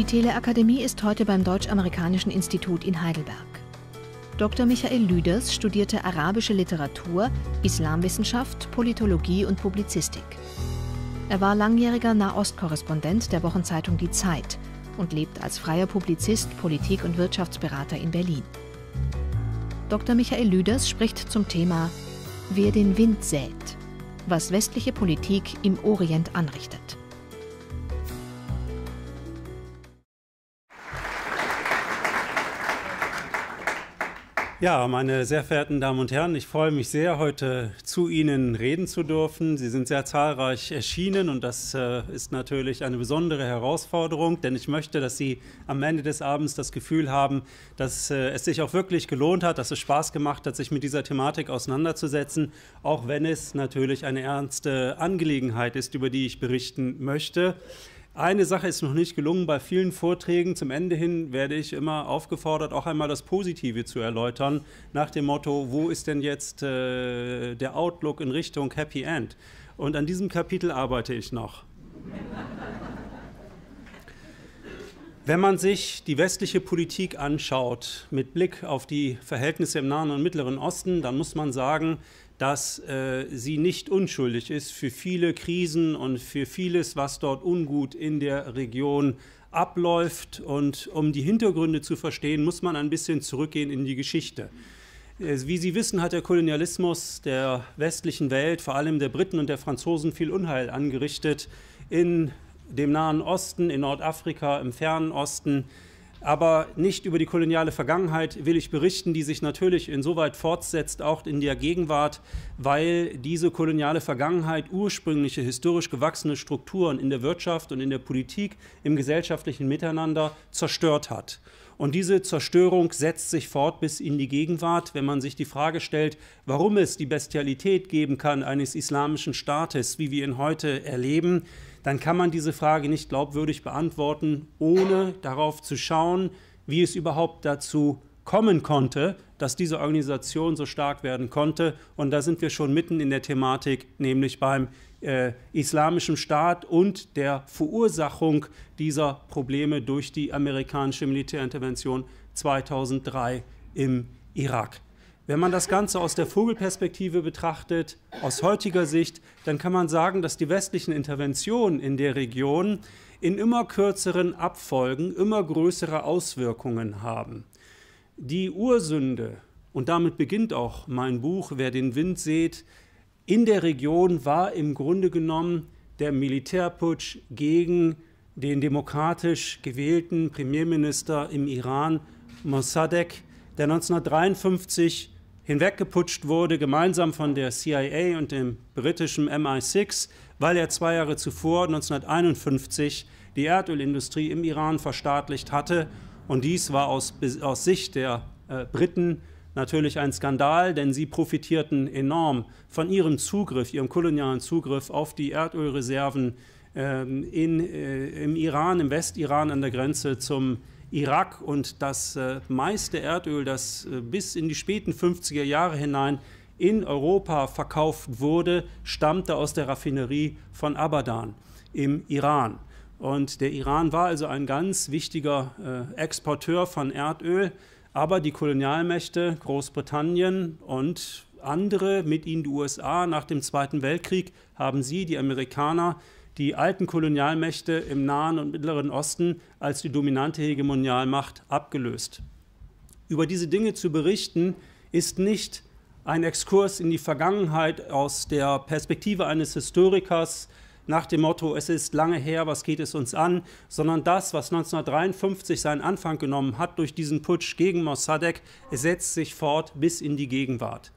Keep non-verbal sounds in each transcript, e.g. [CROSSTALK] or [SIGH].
Die Teleakademie ist heute beim Deutsch-Amerikanischen Institut in Heidelberg. Dr. Michael Lüders studierte arabische Literatur, Islamwissenschaft, Politologie und Publizistik. Er war langjähriger Nahostkorrespondent der Wochenzeitung Die Zeit und lebt als freier Publizist, Politik- und Wirtschaftsberater in Berlin. Dr. Michael Lüders spricht zum Thema Wer den Wind sät, was westliche Politik im Orient anrichtet. Ja, meine sehr verehrten Damen und Herren, ich freue mich sehr, heute zu Ihnen reden zu dürfen. Sie sind sehr zahlreich erschienen und das äh, ist natürlich eine besondere Herausforderung, denn ich möchte, dass Sie am Ende des Abends das Gefühl haben, dass äh, es sich auch wirklich gelohnt hat, dass es Spaß gemacht hat, sich mit dieser Thematik auseinanderzusetzen, auch wenn es natürlich eine ernste Angelegenheit ist, über die ich berichten möchte eine Sache ist noch nicht gelungen. Bei vielen Vorträgen zum Ende hin werde ich immer aufgefordert, auch einmal das Positive zu erläutern, nach dem Motto, wo ist denn jetzt äh, der Outlook in Richtung Happy End? Und an diesem Kapitel arbeite ich noch. Wenn man sich die westliche Politik anschaut mit Blick auf die Verhältnisse im Nahen und Mittleren Osten, dann muss man sagen, dass äh, sie nicht unschuldig ist für viele Krisen und für vieles, was dort ungut in der Region abläuft. Und um die Hintergründe zu verstehen, muss man ein bisschen zurückgehen in die Geschichte. Äh, wie Sie wissen, hat der Kolonialismus der westlichen Welt, vor allem der Briten und der Franzosen, viel Unheil angerichtet in dem Nahen Osten, in Nordafrika, im Fernen Osten aber nicht über die koloniale Vergangenheit will ich berichten, die sich natürlich insoweit fortsetzt, auch in der Gegenwart, weil diese koloniale Vergangenheit ursprüngliche historisch gewachsene Strukturen in der Wirtschaft und in der Politik, im gesellschaftlichen Miteinander zerstört hat. Und diese Zerstörung setzt sich fort bis in die Gegenwart, wenn man sich die Frage stellt, warum es die Bestialität geben kann eines islamischen Staates, wie wir ihn heute erleben, dann kann man diese Frage nicht glaubwürdig beantworten, ohne darauf zu schauen, wie es überhaupt dazu kommen konnte, dass diese Organisation so stark werden konnte. Und da sind wir schon mitten in der Thematik, nämlich beim äh, islamischem Staat und der Verursachung dieser Probleme durch die amerikanische Militärintervention 2003 im Irak. Wenn man das Ganze aus der Vogelperspektive betrachtet, aus heutiger Sicht, dann kann man sagen, dass die westlichen Interventionen in der Region in immer kürzeren Abfolgen immer größere Auswirkungen haben. Die Ursünde, und damit beginnt auch mein Buch, Wer den Wind sät, in der Region war im Grunde genommen der Militärputsch gegen den demokratisch gewählten Premierminister im Iran, Mossadegh, der 1953 hinweggeputscht wurde, gemeinsam von der CIA und dem britischen MI6, weil er zwei Jahre zuvor, 1951, die Erdölindustrie im Iran verstaatlicht hatte. Und dies war aus, aus Sicht der äh, Briten natürlich ein Skandal, denn sie profitierten enorm von ihrem Zugriff, ihrem kolonialen Zugriff auf die Erdölreserven ähm, in, äh, im Iran, im Westiran an der Grenze zum Irak. Und das äh, meiste Erdöl, das äh, bis in die späten 50er Jahre hinein in Europa verkauft wurde, stammte aus der Raffinerie von Abadan im Iran. Und der Iran war also ein ganz wichtiger äh, Exporteur von Erdöl. Aber die Kolonialmächte Großbritannien und andere, mit ihnen die USA nach dem Zweiten Weltkrieg, haben sie, die Amerikaner, die alten Kolonialmächte im Nahen und Mittleren Osten als die dominante Hegemonialmacht abgelöst. Über diese Dinge zu berichten, ist nicht ein Exkurs in die Vergangenheit aus der Perspektive eines Historikers, nach dem Motto, es ist lange her, was geht es uns an, sondern das, was 1953 seinen Anfang genommen hat durch diesen Putsch gegen Mossadegh, setzt sich fort bis in die Gegenwart.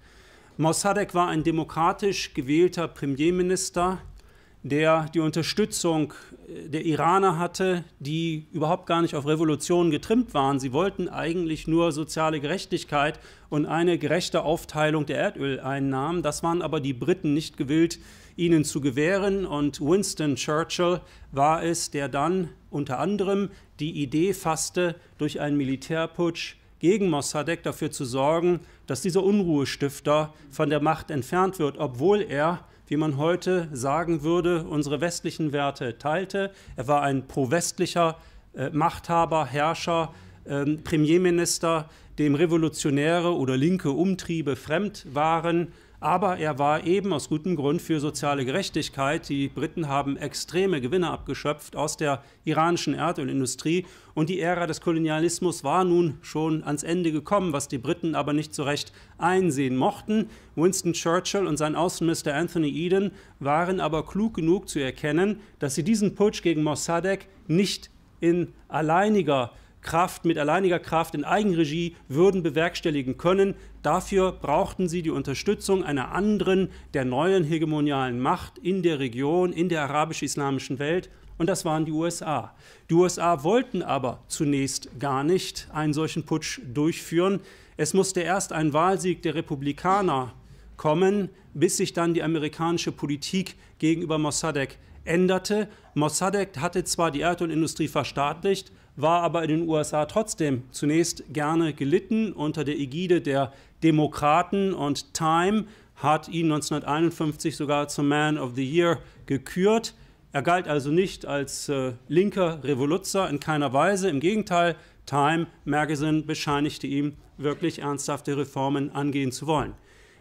Mossadegh war ein demokratisch gewählter Premierminister, der die Unterstützung äh, der Iraner hatte, die überhaupt gar nicht auf Revolutionen getrimmt waren. Sie wollten eigentlich nur soziale Gerechtigkeit und eine gerechte Aufteilung der Erdöleinnahmen. Das waren aber die Briten nicht gewillt, ihnen zu gewähren. Und Winston Churchill war es, der dann unter anderem die Idee fasste, durch einen Militärputsch gegen Mossadegh dafür zu sorgen, dass dieser Unruhestifter von der Macht entfernt wird, obwohl er wie man heute sagen würde, unsere westlichen Werte teilte. Er war ein pro-westlicher äh, Machthaber, Herrscher, ähm, Premierminister, dem revolutionäre oder linke Umtriebe fremd waren aber er war eben aus gutem Grund für soziale Gerechtigkeit. Die Briten haben extreme Gewinne abgeschöpft aus der iranischen Erdölindustrie. Und die Ära des Kolonialismus war nun schon ans Ende gekommen, was die Briten aber nicht so recht einsehen mochten. Winston Churchill und sein Außenminister Anthony Eden waren aber klug genug zu erkennen, dass sie diesen Putsch gegen Mossadegh nicht in alleiniger Kraft, mit alleiniger Kraft in Eigenregie würden bewerkstelligen können. Dafür brauchten sie die Unterstützung einer anderen, der neuen hegemonialen Macht in der Region, in der arabisch-islamischen Welt. Und das waren die USA. Die USA wollten aber zunächst gar nicht einen solchen Putsch durchführen. Es musste erst ein Wahlsieg der Republikaner kommen, bis sich dann die amerikanische Politik gegenüber Mossadegh änderte. Mossadegh hatte zwar die Erdölindustrie verstaatlicht, war aber in den USA trotzdem zunächst gerne gelitten unter der Ägide der Demokraten und Time hat ihn 1951 sogar zum Man of the Year gekürt. Er galt also nicht als äh, linker Revoluzzer in keiner Weise. Im Gegenteil, Time Magazine bescheinigte ihm, wirklich ernsthafte Reformen angehen zu wollen.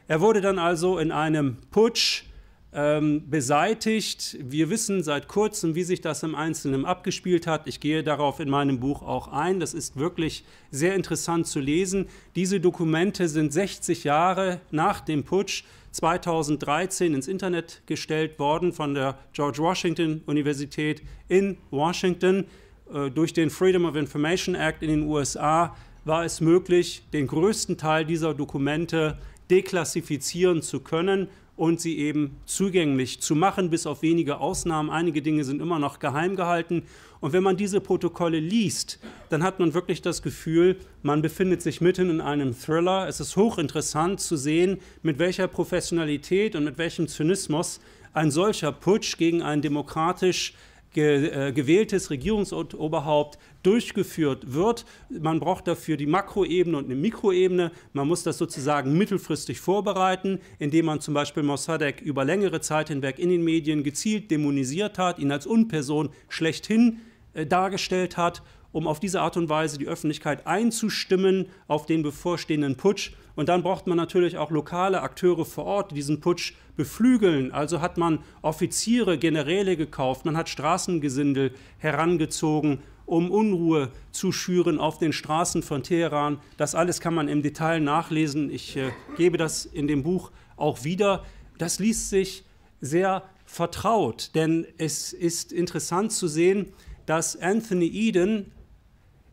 Er wurde dann also in einem Putsch ähm, beseitigt. Wir wissen seit kurzem, wie sich das im Einzelnen abgespielt hat. Ich gehe darauf in meinem Buch auch ein. Das ist wirklich sehr interessant zu lesen. Diese Dokumente sind 60 Jahre nach dem Putsch 2013 ins Internet gestellt worden von der George Washington Universität in Washington. Äh, durch den Freedom of Information Act in den USA war es möglich, den größten Teil dieser Dokumente deklassifizieren zu können und sie eben zugänglich zu machen, bis auf wenige Ausnahmen. Einige Dinge sind immer noch geheim gehalten. Und wenn man diese Protokolle liest, dann hat man wirklich das Gefühl, man befindet sich mitten in einem Thriller. Es ist hochinteressant zu sehen, mit welcher Professionalität und mit welchem Zynismus ein solcher Putsch gegen ein demokratisch äh, gewähltes Regierungsoberhaupt durchgeführt wird. Man braucht dafür die Makroebene und eine Mikroebene. Man muss das sozusagen mittelfristig vorbereiten, indem man zum Beispiel Mossadegh über längere Zeit hinweg in den Medien gezielt dämonisiert hat, ihn als Unperson schlechthin äh, dargestellt hat um auf diese Art und Weise die Öffentlichkeit einzustimmen auf den bevorstehenden Putsch. Und dann braucht man natürlich auch lokale Akteure vor Ort, die diesen Putsch beflügeln. Also hat man Offiziere, Generäle gekauft, man hat Straßengesindel herangezogen, um Unruhe zu schüren auf den Straßen von Teheran. Das alles kann man im Detail nachlesen. Ich äh, gebe das in dem Buch auch wieder. Das liest sich sehr vertraut, denn es ist interessant zu sehen, dass Anthony Eden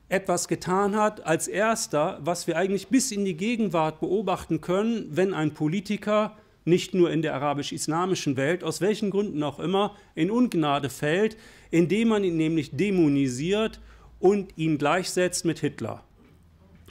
etwas getan hat als erster, was wir eigentlich bis in die Gegenwart beobachten können, wenn ein Politiker nicht nur in der arabisch-islamischen Welt, aus welchen Gründen auch immer, in Ungnade fällt, indem man ihn nämlich dämonisiert und ihn gleichsetzt mit Hitler.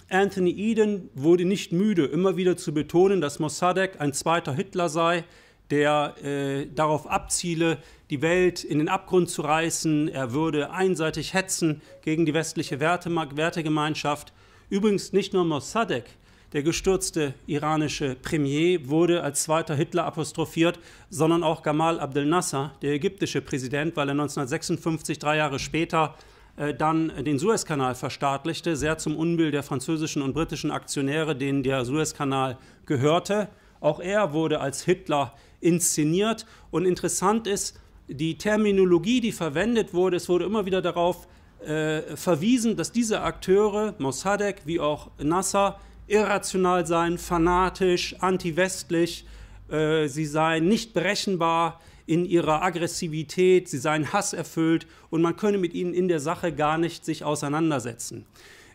Anthony Eden wurde nicht müde, immer wieder zu betonen, dass Mossadegh ein zweiter Hitler sei, der äh, darauf abziele, die Welt in den Abgrund zu reißen. Er würde einseitig hetzen gegen die westliche Werte Wertegemeinschaft. Übrigens nicht nur Mossadegh der gestürzte iranische Premier wurde als zweiter Hitler apostrophiert, sondern auch Gamal Abdel Nasser, der ägyptische Präsident, weil er 1956, drei Jahre später, äh, dann den Suezkanal verstaatlichte, sehr zum Unbill der französischen und britischen Aktionäre, denen der Suezkanal gehörte. Auch er wurde als Hitler inszeniert. Und interessant ist, die Terminologie, die verwendet wurde, es wurde immer wieder darauf äh, verwiesen, dass diese Akteure, Mossadegh wie auch Nasser, irrational seien, fanatisch, antiwestlich, äh, sie seien nicht berechenbar in ihrer Aggressivität, sie seien hasserfüllt und man könne mit ihnen in der Sache gar nicht sich auseinandersetzen.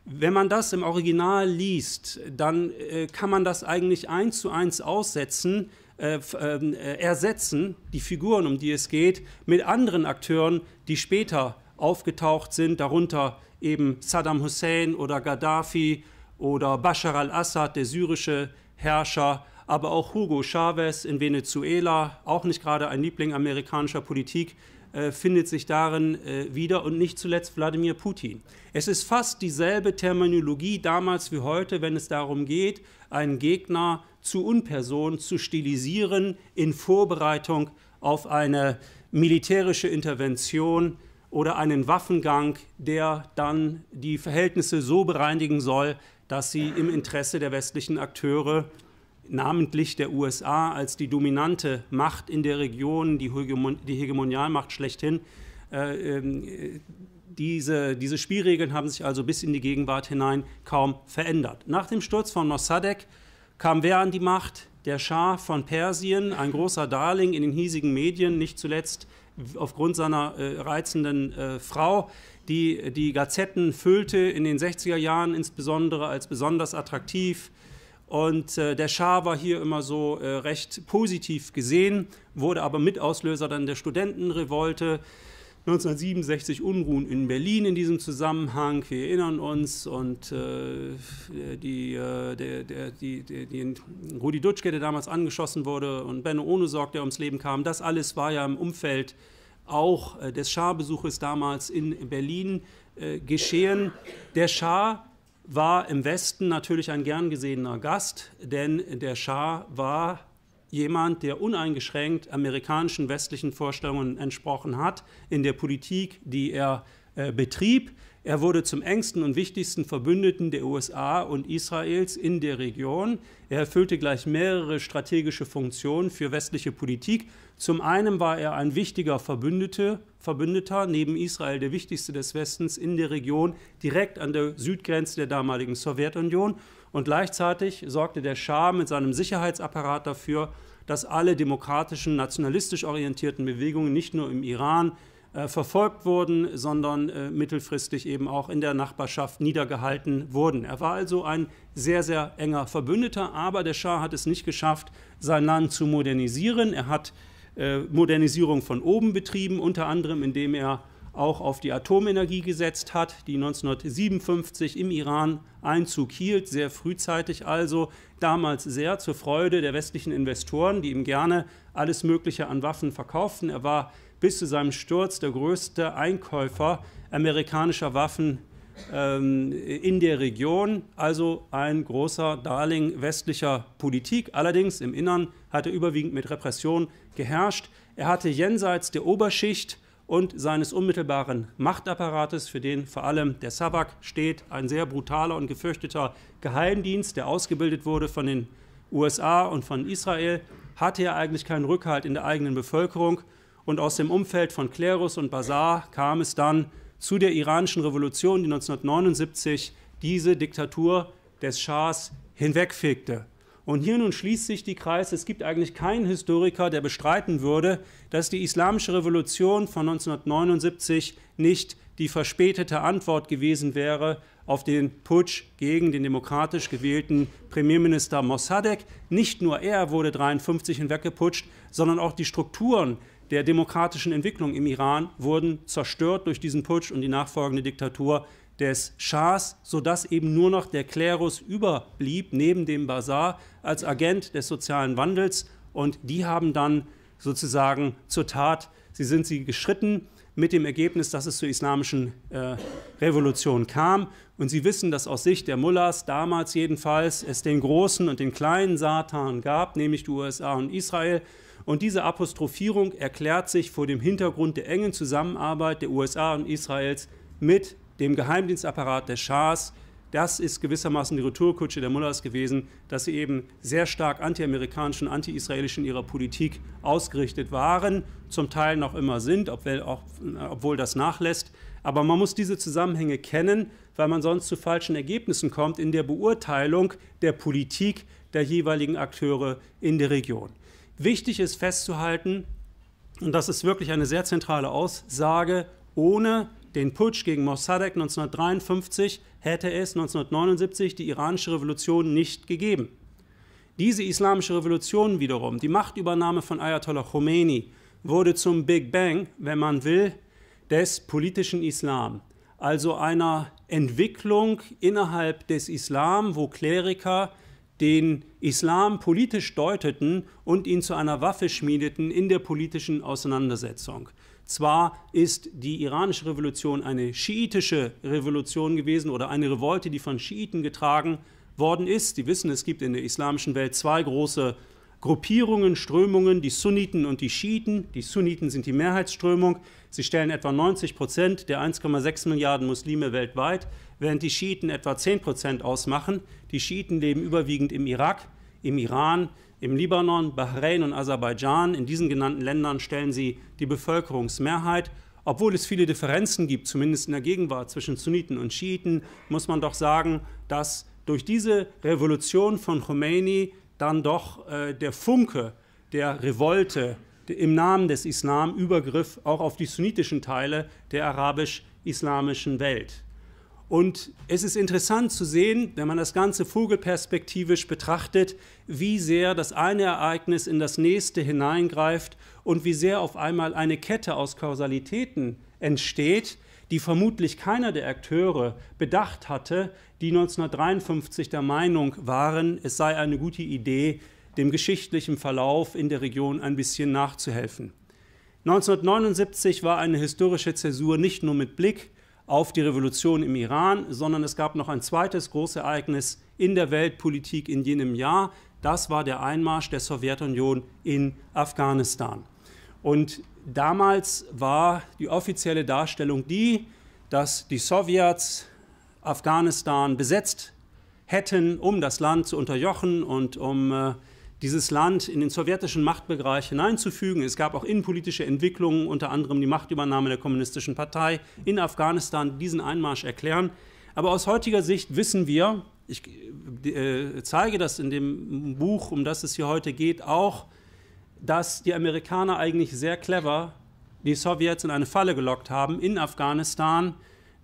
Wenn man das im Original liest, dann äh, kann man das eigentlich eins zu eins aussetzen, äh, ähm, äh, ersetzen, die Figuren, um die es geht, mit anderen Akteuren, die später aufgetaucht sind, darunter eben Saddam Hussein oder Gaddafi oder Bashar al-Assad, der syrische Herrscher, aber auch Hugo Chavez in Venezuela, auch nicht gerade ein Liebling amerikanischer Politik, äh, findet sich darin äh, wieder und nicht zuletzt Wladimir Putin. Es ist fast dieselbe Terminologie damals wie heute, wenn es darum geht, einen Gegner zu Unperson zu stilisieren in Vorbereitung auf eine militärische Intervention oder einen Waffengang, der dann die Verhältnisse so bereinigen soll, dass sie im Interesse der westlichen Akteure, namentlich der USA als die dominante Macht in der Region, die, Hegemon die Hegemonialmacht schlechthin, äh, äh, diese, diese Spielregeln haben sich also bis in die Gegenwart hinein kaum verändert. Nach dem Sturz von Mossadegh kam wer an die Macht? Der Schah von Persien, ein großer Darling in den hiesigen Medien, nicht zuletzt aufgrund seiner äh, reizenden äh, Frau, die die Gazetten füllte in den 60er Jahren insbesondere als besonders attraktiv. Und äh, der Schah war hier immer so äh, recht positiv gesehen, wurde aber Mitauslöser dann der Studentenrevolte. 1967 Unruhen in Berlin in diesem Zusammenhang, wir erinnern uns, und äh, die, äh, der, der, die, die, die, Rudi Dutschke, der damals angeschossen wurde, und Benno Ohnesorg, der ums Leben kam, das alles war ja im Umfeld auch äh, des Schah-Besuches damals in Berlin äh, geschehen. Der Schah war im Westen natürlich ein gern gesehener Gast, denn der Schah war jemand, der uneingeschränkt amerikanischen westlichen Vorstellungen entsprochen hat in der Politik, die er äh, betrieb. Er wurde zum engsten und wichtigsten Verbündeten der USA und Israels in der Region. Er erfüllte gleich mehrere strategische Funktionen für westliche Politik. Zum einen war er ein wichtiger Verbündete, Verbündeter, neben Israel der wichtigste des Westens in der Region, direkt an der Südgrenze der damaligen Sowjetunion. Und gleichzeitig sorgte der Schah mit seinem Sicherheitsapparat dafür, dass alle demokratischen, nationalistisch orientierten Bewegungen nicht nur im Iran, äh, verfolgt wurden, sondern äh, mittelfristig eben auch in der Nachbarschaft niedergehalten wurden. Er war also ein sehr, sehr enger Verbündeter, aber der Schah hat es nicht geschafft, sein Land zu modernisieren. Er hat äh, Modernisierung von oben betrieben, unter anderem indem er auch auf die Atomenergie gesetzt hat, die 1957 im Iran Einzug hielt, sehr frühzeitig also, damals sehr zur Freude der westlichen Investoren, die ihm gerne alles Mögliche an Waffen verkauften. Er war bis zu seinem Sturz der größte Einkäufer amerikanischer Waffen ähm, in der Region, also ein großer Darling westlicher Politik. Allerdings im Innern hat er überwiegend mit Repression geherrscht. Er hatte jenseits der Oberschicht und seines unmittelbaren Machtapparates, für den vor allem der SAVAK steht, ein sehr brutaler und gefürchteter Geheimdienst, der ausgebildet wurde von den USA und von Israel, hatte er eigentlich keinen Rückhalt in der eigenen Bevölkerung und aus dem Umfeld von Klerus und Bazar kam es dann zu der iranischen Revolution, die 1979 diese Diktatur des Schahs hinwegfegte. Und hier nun schließt sich die Kreis. Es gibt eigentlich keinen Historiker, der bestreiten würde, dass die Islamische Revolution von 1979 nicht die verspätete Antwort gewesen wäre auf den Putsch gegen den demokratisch gewählten Premierminister Mossadegh. Nicht nur er wurde 1953 hinweggeputscht, sondern auch die Strukturen der demokratischen Entwicklung im Iran wurden zerstört durch diesen Putsch und die nachfolgende Diktatur des Schahs, sodass eben nur noch der Klerus überblieb, neben dem Bazar als Agent des sozialen Wandels. Und die haben dann sozusagen zur Tat, sie sind sie geschritten mit dem Ergebnis, dass es zur islamischen äh, Revolution kam. Und Sie wissen, dass aus Sicht der Mullahs damals jedenfalls es den großen und den kleinen Satan gab, nämlich die USA und Israel. Und diese Apostrophierung erklärt sich vor dem Hintergrund der engen Zusammenarbeit der USA und Israels mit dem Geheimdienstapparat der Schahs. Das ist gewissermaßen die Retourkutsche der Mullahs gewesen, dass sie eben sehr stark antiamerikanisch und antiisraelisch in ihrer Politik ausgerichtet waren, zum Teil noch immer sind, obwohl das nachlässt. Aber man muss diese Zusammenhänge kennen, weil man sonst zu falschen Ergebnissen kommt in der Beurteilung der Politik der jeweiligen Akteure in der Region. Wichtig ist festzuhalten, und das ist wirklich eine sehr zentrale Aussage, ohne den Putsch gegen Mossadegh 1953 hätte es 1979 die iranische Revolution nicht gegeben. Diese islamische Revolution wiederum, die Machtübernahme von Ayatollah Khomeini, wurde zum Big Bang, wenn man will, des politischen Islam, also einer Entwicklung innerhalb des Islam, wo Kleriker den Islam politisch deuteten und ihn zu einer Waffe schmiedeten in der politischen Auseinandersetzung. Zwar ist die iranische Revolution eine schiitische Revolution gewesen oder eine Revolte, die von Schiiten getragen worden ist. Sie wissen, es gibt in der islamischen Welt zwei große Gruppierungen, Strömungen, die Sunniten und die Schiiten. Die Sunniten sind die Mehrheitsströmung. Sie stellen etwa 90 Prozent der 1,6 Milliarden Muslime weltweit während die Schiiten etwa 10 Prozent ausmachen. Die Schiiten leben überwiegend im Irak, im Iran, im Libanon, Bahrain und Aserbaidschan. In diesen genannten Ländern stellen sie die Bevölkerungsmehrheit. Obwohl es viele Differenzen gibt, zumindest in der Gegenwart zwischen Sunniten und Schiiten, muss man doch sagen, dass durch diese Revolution von Khomeini dann doch äh, der Funke der Revolte im Namen des Islam Übergriff auch auf die sunnitischen Teile der arabisch-islamischen Welt und es ist interessant zu sehen, wenn man das Ganze vogelperspektivisch betrachtet, wie sehr das eine Ereignis in das nächste hineingreift und wie sehr auf einmal eine Kette aus Kausalitäten entsteht, die vermutlich keiner der Akteure bedacht hatte, die 1953 der Meinung waren, es sei eine gute Idee, dem geschichtlichen Verlauf in der Region ein bisschen nachzuhelfen. 1979 war eine historische Zäsur nicht nur mit Blick auf die Revolution im Iran, sondern es gab noch ein zweites Großereignis in der Weltpolitik in jenem Jahr. Das war der Einmarsch der Sowjetunion in Afghanistan. Und damals war die offizielle Darstellung die, dass die Sowjets Afghanistan besetzt hätten, um das Land zu unterjochen und um äh, dieses Land in den sowjetischen Machtbereich hineinzufügen. Es gab auch innenpolitische Entwicklungen, unter anderem die Machtübernahme der Kommunistischen Partei in Afghanistan, diesen Einmarsch erklären. Aber aus heutiger Sicht wissen wir, ich äh, zeige das in dem Buch, um das es hier heute geht, auch, dass die Amerikaner eigentlich sehr clever die Sowjets in eine Falle gelockt haben in Afghanistan,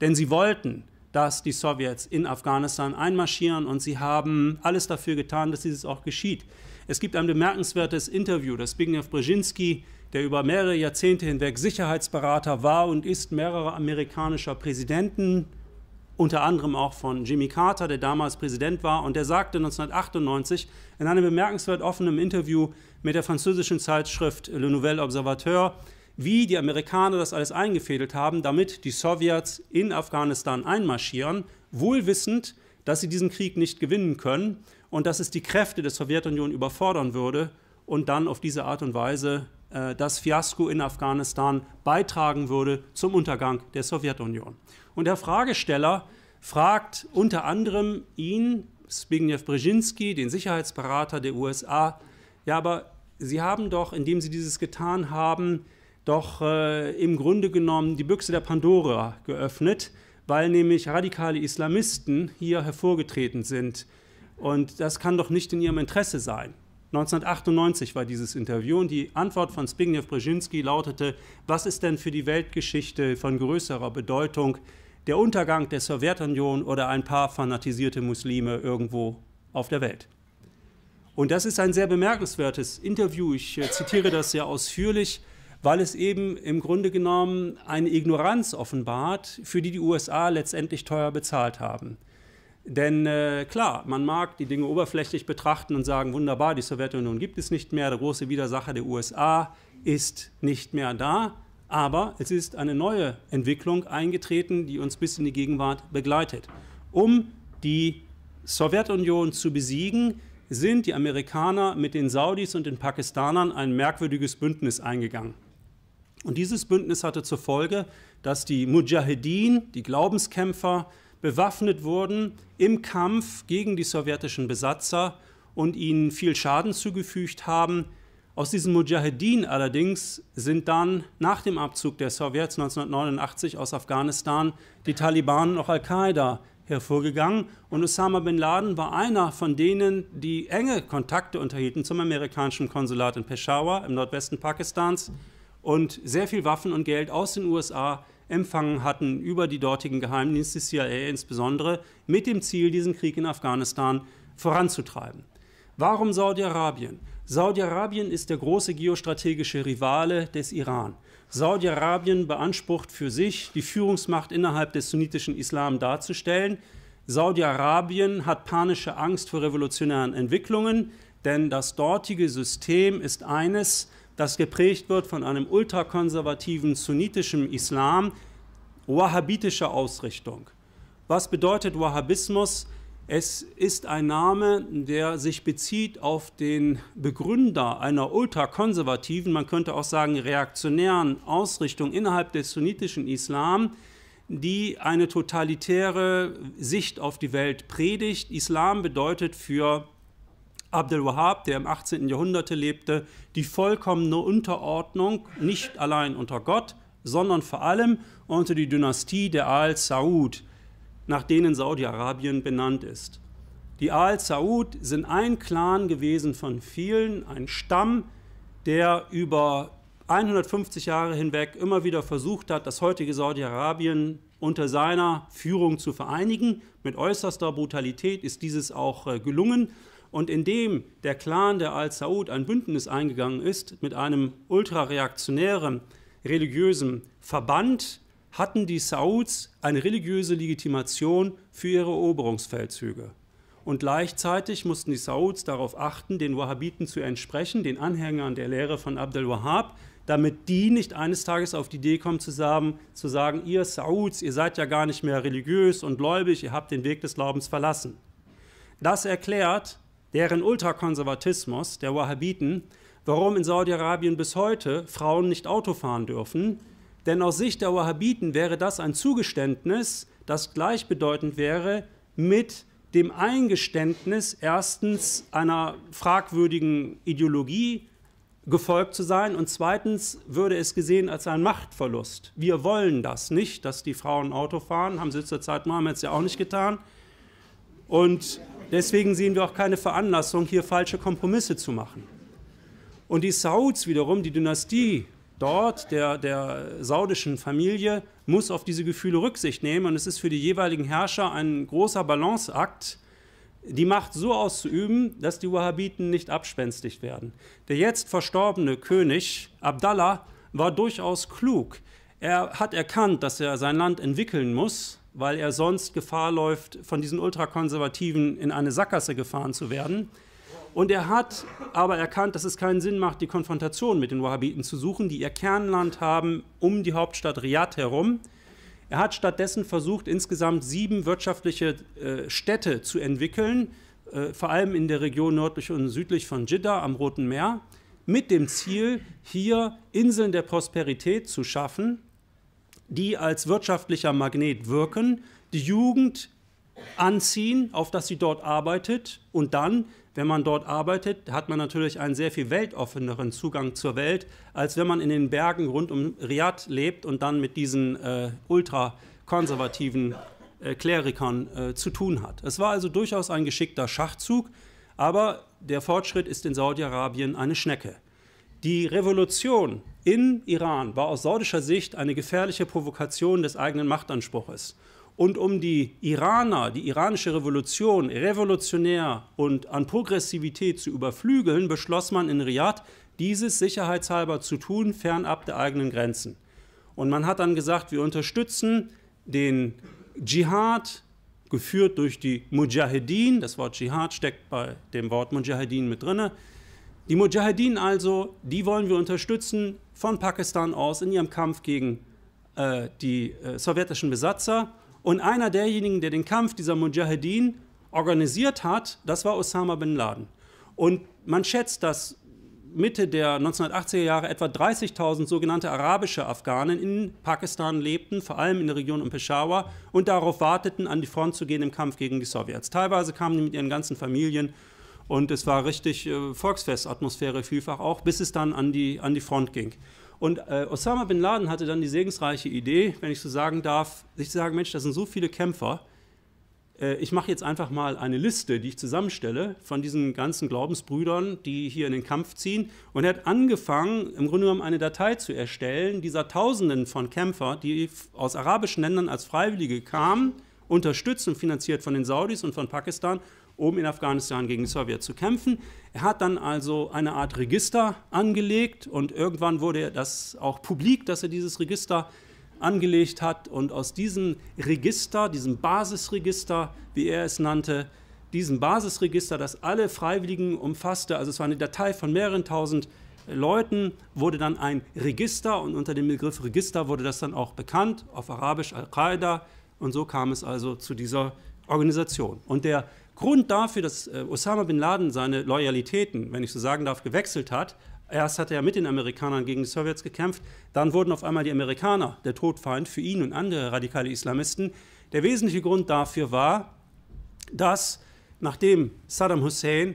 denn sie wollten, dass die Sowjets in Afghanistan einmarschieren und sie haben alles dafür getan, dass dieses auch geschieht. Es gibt ein bemerkenswertes Interview, das Zbigniew Brzezinski, der über mehrere Jahrzehnte hinweg Sicherheitsberater war und ist mehrerer amerikanischer Präsidenten, unter anderem auch von Jimmy Carter, der damals Präsident war, und der sagte 1998 in einem bemerkenswert offenen Interview mit der französischen Zeitschrift Le Nouvel Observateur, wie die Amerikaner das alles eingefädelt haben, damit die Sowjets in Afghanistan einmarschieren, wohl wissend, dass sie diesen Krieg nicht gewinnen können und dass es die Kräfte der Sowjetunion überfordern würde und dann auf diese Art und Weise äh, das Fiasko in Afghanistan beitragen würde zum Untergang der Sowjetunion. Und der Fragesteller fragt unter anderem ihn, Zbigniew Brzezinski, den Sicherheitsberater der USA, ja, aber Sie haben doch, indem Sie dieses getan haben, doch äh, im Grunde genommen die Büchse der Pandora geöffnet, weil nämlich radikale Islamisten hier hervorgetreten sind und das kann doch nicht in ihrem Interesse sein. 1998 war dieses Interview und die Antwort von Zbigniew Brzezinski lautete, was ist denn für die Weltgeschichte von größerer Bedeutung der Untergang der Sowjetunion oder ein paar fanatisierte Muslime irgendwo auf der Welt? Und das ist ein sehr bemerkenswertes Interview. Ich äh, zitiere das sehr ausführlich, weil es eben im Grunde genommen eine Ignoranz offenbart, für die die USA letztendlich teuer bezahlt haben. Denn äh, klar, man mag die Dinge oberflächlich betrachten und sagen, wunderbar, die Sowjetunion gibt es nicht mehr, der große Widersacher der USA ist nicht mehr da, aber es ist eine neue Entwicklung eingetreten, die uns bis in die Gegenwart begleitet. Um die Sowjetunion zu besiegen, sind die Amerikaner mit den Saudis und den Pakistanern ein merkwürdiges Bündnis eingegangen. Und dieses Bündnis hatte zur Folge, dass die Mujahedin, die Glaubenskämpfer, bewaffnet wurden im Kampf gegen die sowjetischen Besatzer und ihnen viel Schaden zugefügt haben. Aus diesen Mujahedin allerdings sind dann nach dem Abzug der Sowjets 1989 aus Afghanistan die Taliban und auch Al-Qaida hervorgegangen. Und Osama bin Laden war einer von denen, die enge Kontakte unterhielten zum amerikanischen Konsulat in Peshawar im Nordwesten Pakistans und sehr viel Waffen und Geld aus den USA empfangen hatten über die dortigen Geheimdienste, CIA insbesondere, mit dem Ziel, diesen Krieg in Afghanistan voranzutreiben. Warum Saudi-Arabien? Saudi-Arabien ist der große geostrategische Rivale des Iran. Saudi-Arabien beansprucht für sich, die Führungsmacht innerhalb des sunnitischen Islam darzustellen. Saudi-Arabien hat panische Angst vor revolutionären Entwicklungen, denn das dortige System ist eines, das geprägt wird von einem ultrakonservativen sunnitischen Islam wahhabitischer Ausrichtung. Was bedeutet Wahhabismus? Es ist ein Name, der sich bezieht auf den Begründer einer ultrakonservativen, man könnte auch sagen reaktionären Ausrichtung innerhalb des sunnitischen Islam, die eine totalitäre Sicht auf die Welt predigt. Islam bedeutet für Abdel Wahab, der im 18. Jahrhundert lebte, die vollkommene Unterordnung nicht allein unter Gott, sondern vor allem unter die Dynastie der Al-Saud, nach denen Saudi-Arabien benannt ist. Die Al-Saud sind ein Clan gewesen von vielen, ein Stamm, der über 150 Jahre hinweg immer wieder versucht hat, das heutige Saudi-Arabien unter seiner Führung zu vereinigen. Mit äußerster Brutalität ist dieses auch äh, gelungen und indem der Clan der Al-Saud ein Bündnis eingegangen ist mit einem ultrareaktionären religiösen Verband, hatten die Sauds eine religiöse Legitimation für ihre Eroberungsfeldzüge. Und gleichzeitig mussten die Sauds darauf achten, den Wahhabiten zu entsprechen, den Anhängern der Lehre von Abdel Wahhab, damit die nicht eines Tages auf die Idee kommen zu sagen, zu sagen, ihr Sauds, ihr seid ja gar nicht mehr religiös und gläubig, ihr habt den Weg des Glaubens verlassen. Das erklärt, deren Ultrakonservatismus der Wahhabiten, warum in Saudi-Arabien bis heute Frauen nicht Auto fahren dürfen. Denn aus Sicht der Wahhabiten wäre das ein Zugeständnis, das gleichbedeutend wäre mit dem Eingeständnis, erstens einer fragwürdigen Ideologie gefolgt zu sein und zweitens würde es gesehen als ein Machtverlust. Wir wollen das nicht, dass die Frauen Auto fahren, haben sie zur Zeit Mohammeds ja auch nicht getan. Und Deswegen sehen wir auch keine Veranlassung, hier falsche Kompromisse zu machen. Und die Sauds wiederum, die Dynastie dort, der, der saudischen Familie, muss auf diese Gefühle Rücksicht nehmen. Und es ist für die jeweiligen Herrscher ein großer Balanceakt, die Macht so auszuüben, dass die Wahhabiten nicht abspenstigt werden. Der jetzt verstorbene König Abdallah war durchaus klug. Er hat erkannt, dass er sein Land entwickeln muss, weil er sonst Gefahr läuft, von diesen Ultrakonservativen in eine Sackgasse gefahren zu werden. Und er hat aber erkannt, dass es keinen Sinn macht, die Konfrontation mit den Wahhabiten zu suchen, die ihr Kernland haben um die Hauptstadt Riyadh herum. Er hat stattdessen versucht, insgesamt sieben wirtschaftliche äh, Städte zu entwickeln, äh, vor allem in der Region nördlich und südlich von Jeddah am Roten Meer, mit dem Ziel, hier Inseln der Prosperität zu schaffen, die als wirtschaftlicher Magnet wirken, die Jugend anziehen, auf dass sie dort arbeitet und dann, wenn man dort arbeitet, hat man natürlich einen sehr viel weltoffeneren Zugang zur Welt, als wenn man in den Bergen rund um Riad lebt und dann mit diesen äh, ultrakonservativen äh, Klerikern äh, zu tun hat. Es war also durchaus ein geschickter Schachzug, aber der Fortschritt ist in Saudi-Arabien eine Schnecke. Die Revolution im Iran war aus saudischer Sicht eine gefährliche Provokation des eigenen Machtanspruches. Und um die Iraner, die iranische Revolution revolutionär und an Progressivität zu überflügeln, beschloss man in Riyadh, dieses sicherheitshalber zu tun, fernab der eigenen Grenzen. Und man hat dann gesagt, wir unterstützen den Dschihad, geführt durch die Mujahedin, das Wort Dschihad steckt bei dem Wort Mujahedin mit drinne, die Mujahideen also, die wollen wir unterstützen von Pakistan aus in ihrem Kampf gegen äh, die äh, sowjetischen Besatzer. Und einer derjenigen, der den Kampf dieser Mujahideen organisiert hat, das war Osama bin Laden. Und man schätzt, dass Mitte der 1980er Jahre etwa 30.000 sogenannte arabische Afghanen in Pakistan lebten, vor allem in der Region um Peshawar, und darauf warteten, an die Front zu gehen im Kampf gegen die Sowjets. Teilweise kamen die mit ihren ganzen Familien und es war richtig äh, Volksfestatmosphäre vielfach auch, bis es dann an die, an die Front ging. Und äh, Osama bin Laden hatte dann die segensreiche Idee, wenn ich so sagen darf, sich zu sagen, Mensch, das sind so viele Kämpfer, äh, ich mache jetzt einfach mal eine Liste, die ich zusammenstelle von diesen ganzen Glaubensbrüdern, die hier in den Kampf ziehen. Und er hat angefangen, im Grunde genommen eine Datei zu erstellen, dieser Tausenden von Kämpfer, die aus arabischen Ländern als Freiwillige kamen, unterstützt und finanziert von den Saudis und von Pakistan um in Afghanistan gegen die Sowjets zu kämpfen. Er hat dann also eine Art Register angelegt und irgendwann wurde das auch publik, dass er dieses Register angelegt hat. Und aus diesem Register, diesem Basisregister, wie er es nannte, diesem Basisregister, das alle Freiwilligen umfasste, also es war eine Datei von mehreren tausend Leuten, wurde dann ein Register und unter dem Begriff Register wurde das dann auch bekannt, auf Arabisch Al-Qaida. Und so kam es also zu dieser Organisation. Und der Grund dafür, dass äh, Osama bin Laden seine Loyalitäten, wenn ich so sagen darf, gewechselt hat, Erst hat er mit den Amerikanern gegen die Sowjets gekämpft, dann wurden auf einmal die Amerikaner der Todfeind für ihn und andere radikale Islamisten. Der wesentliche Grund dafür war, dass nachdem Saddam Hussein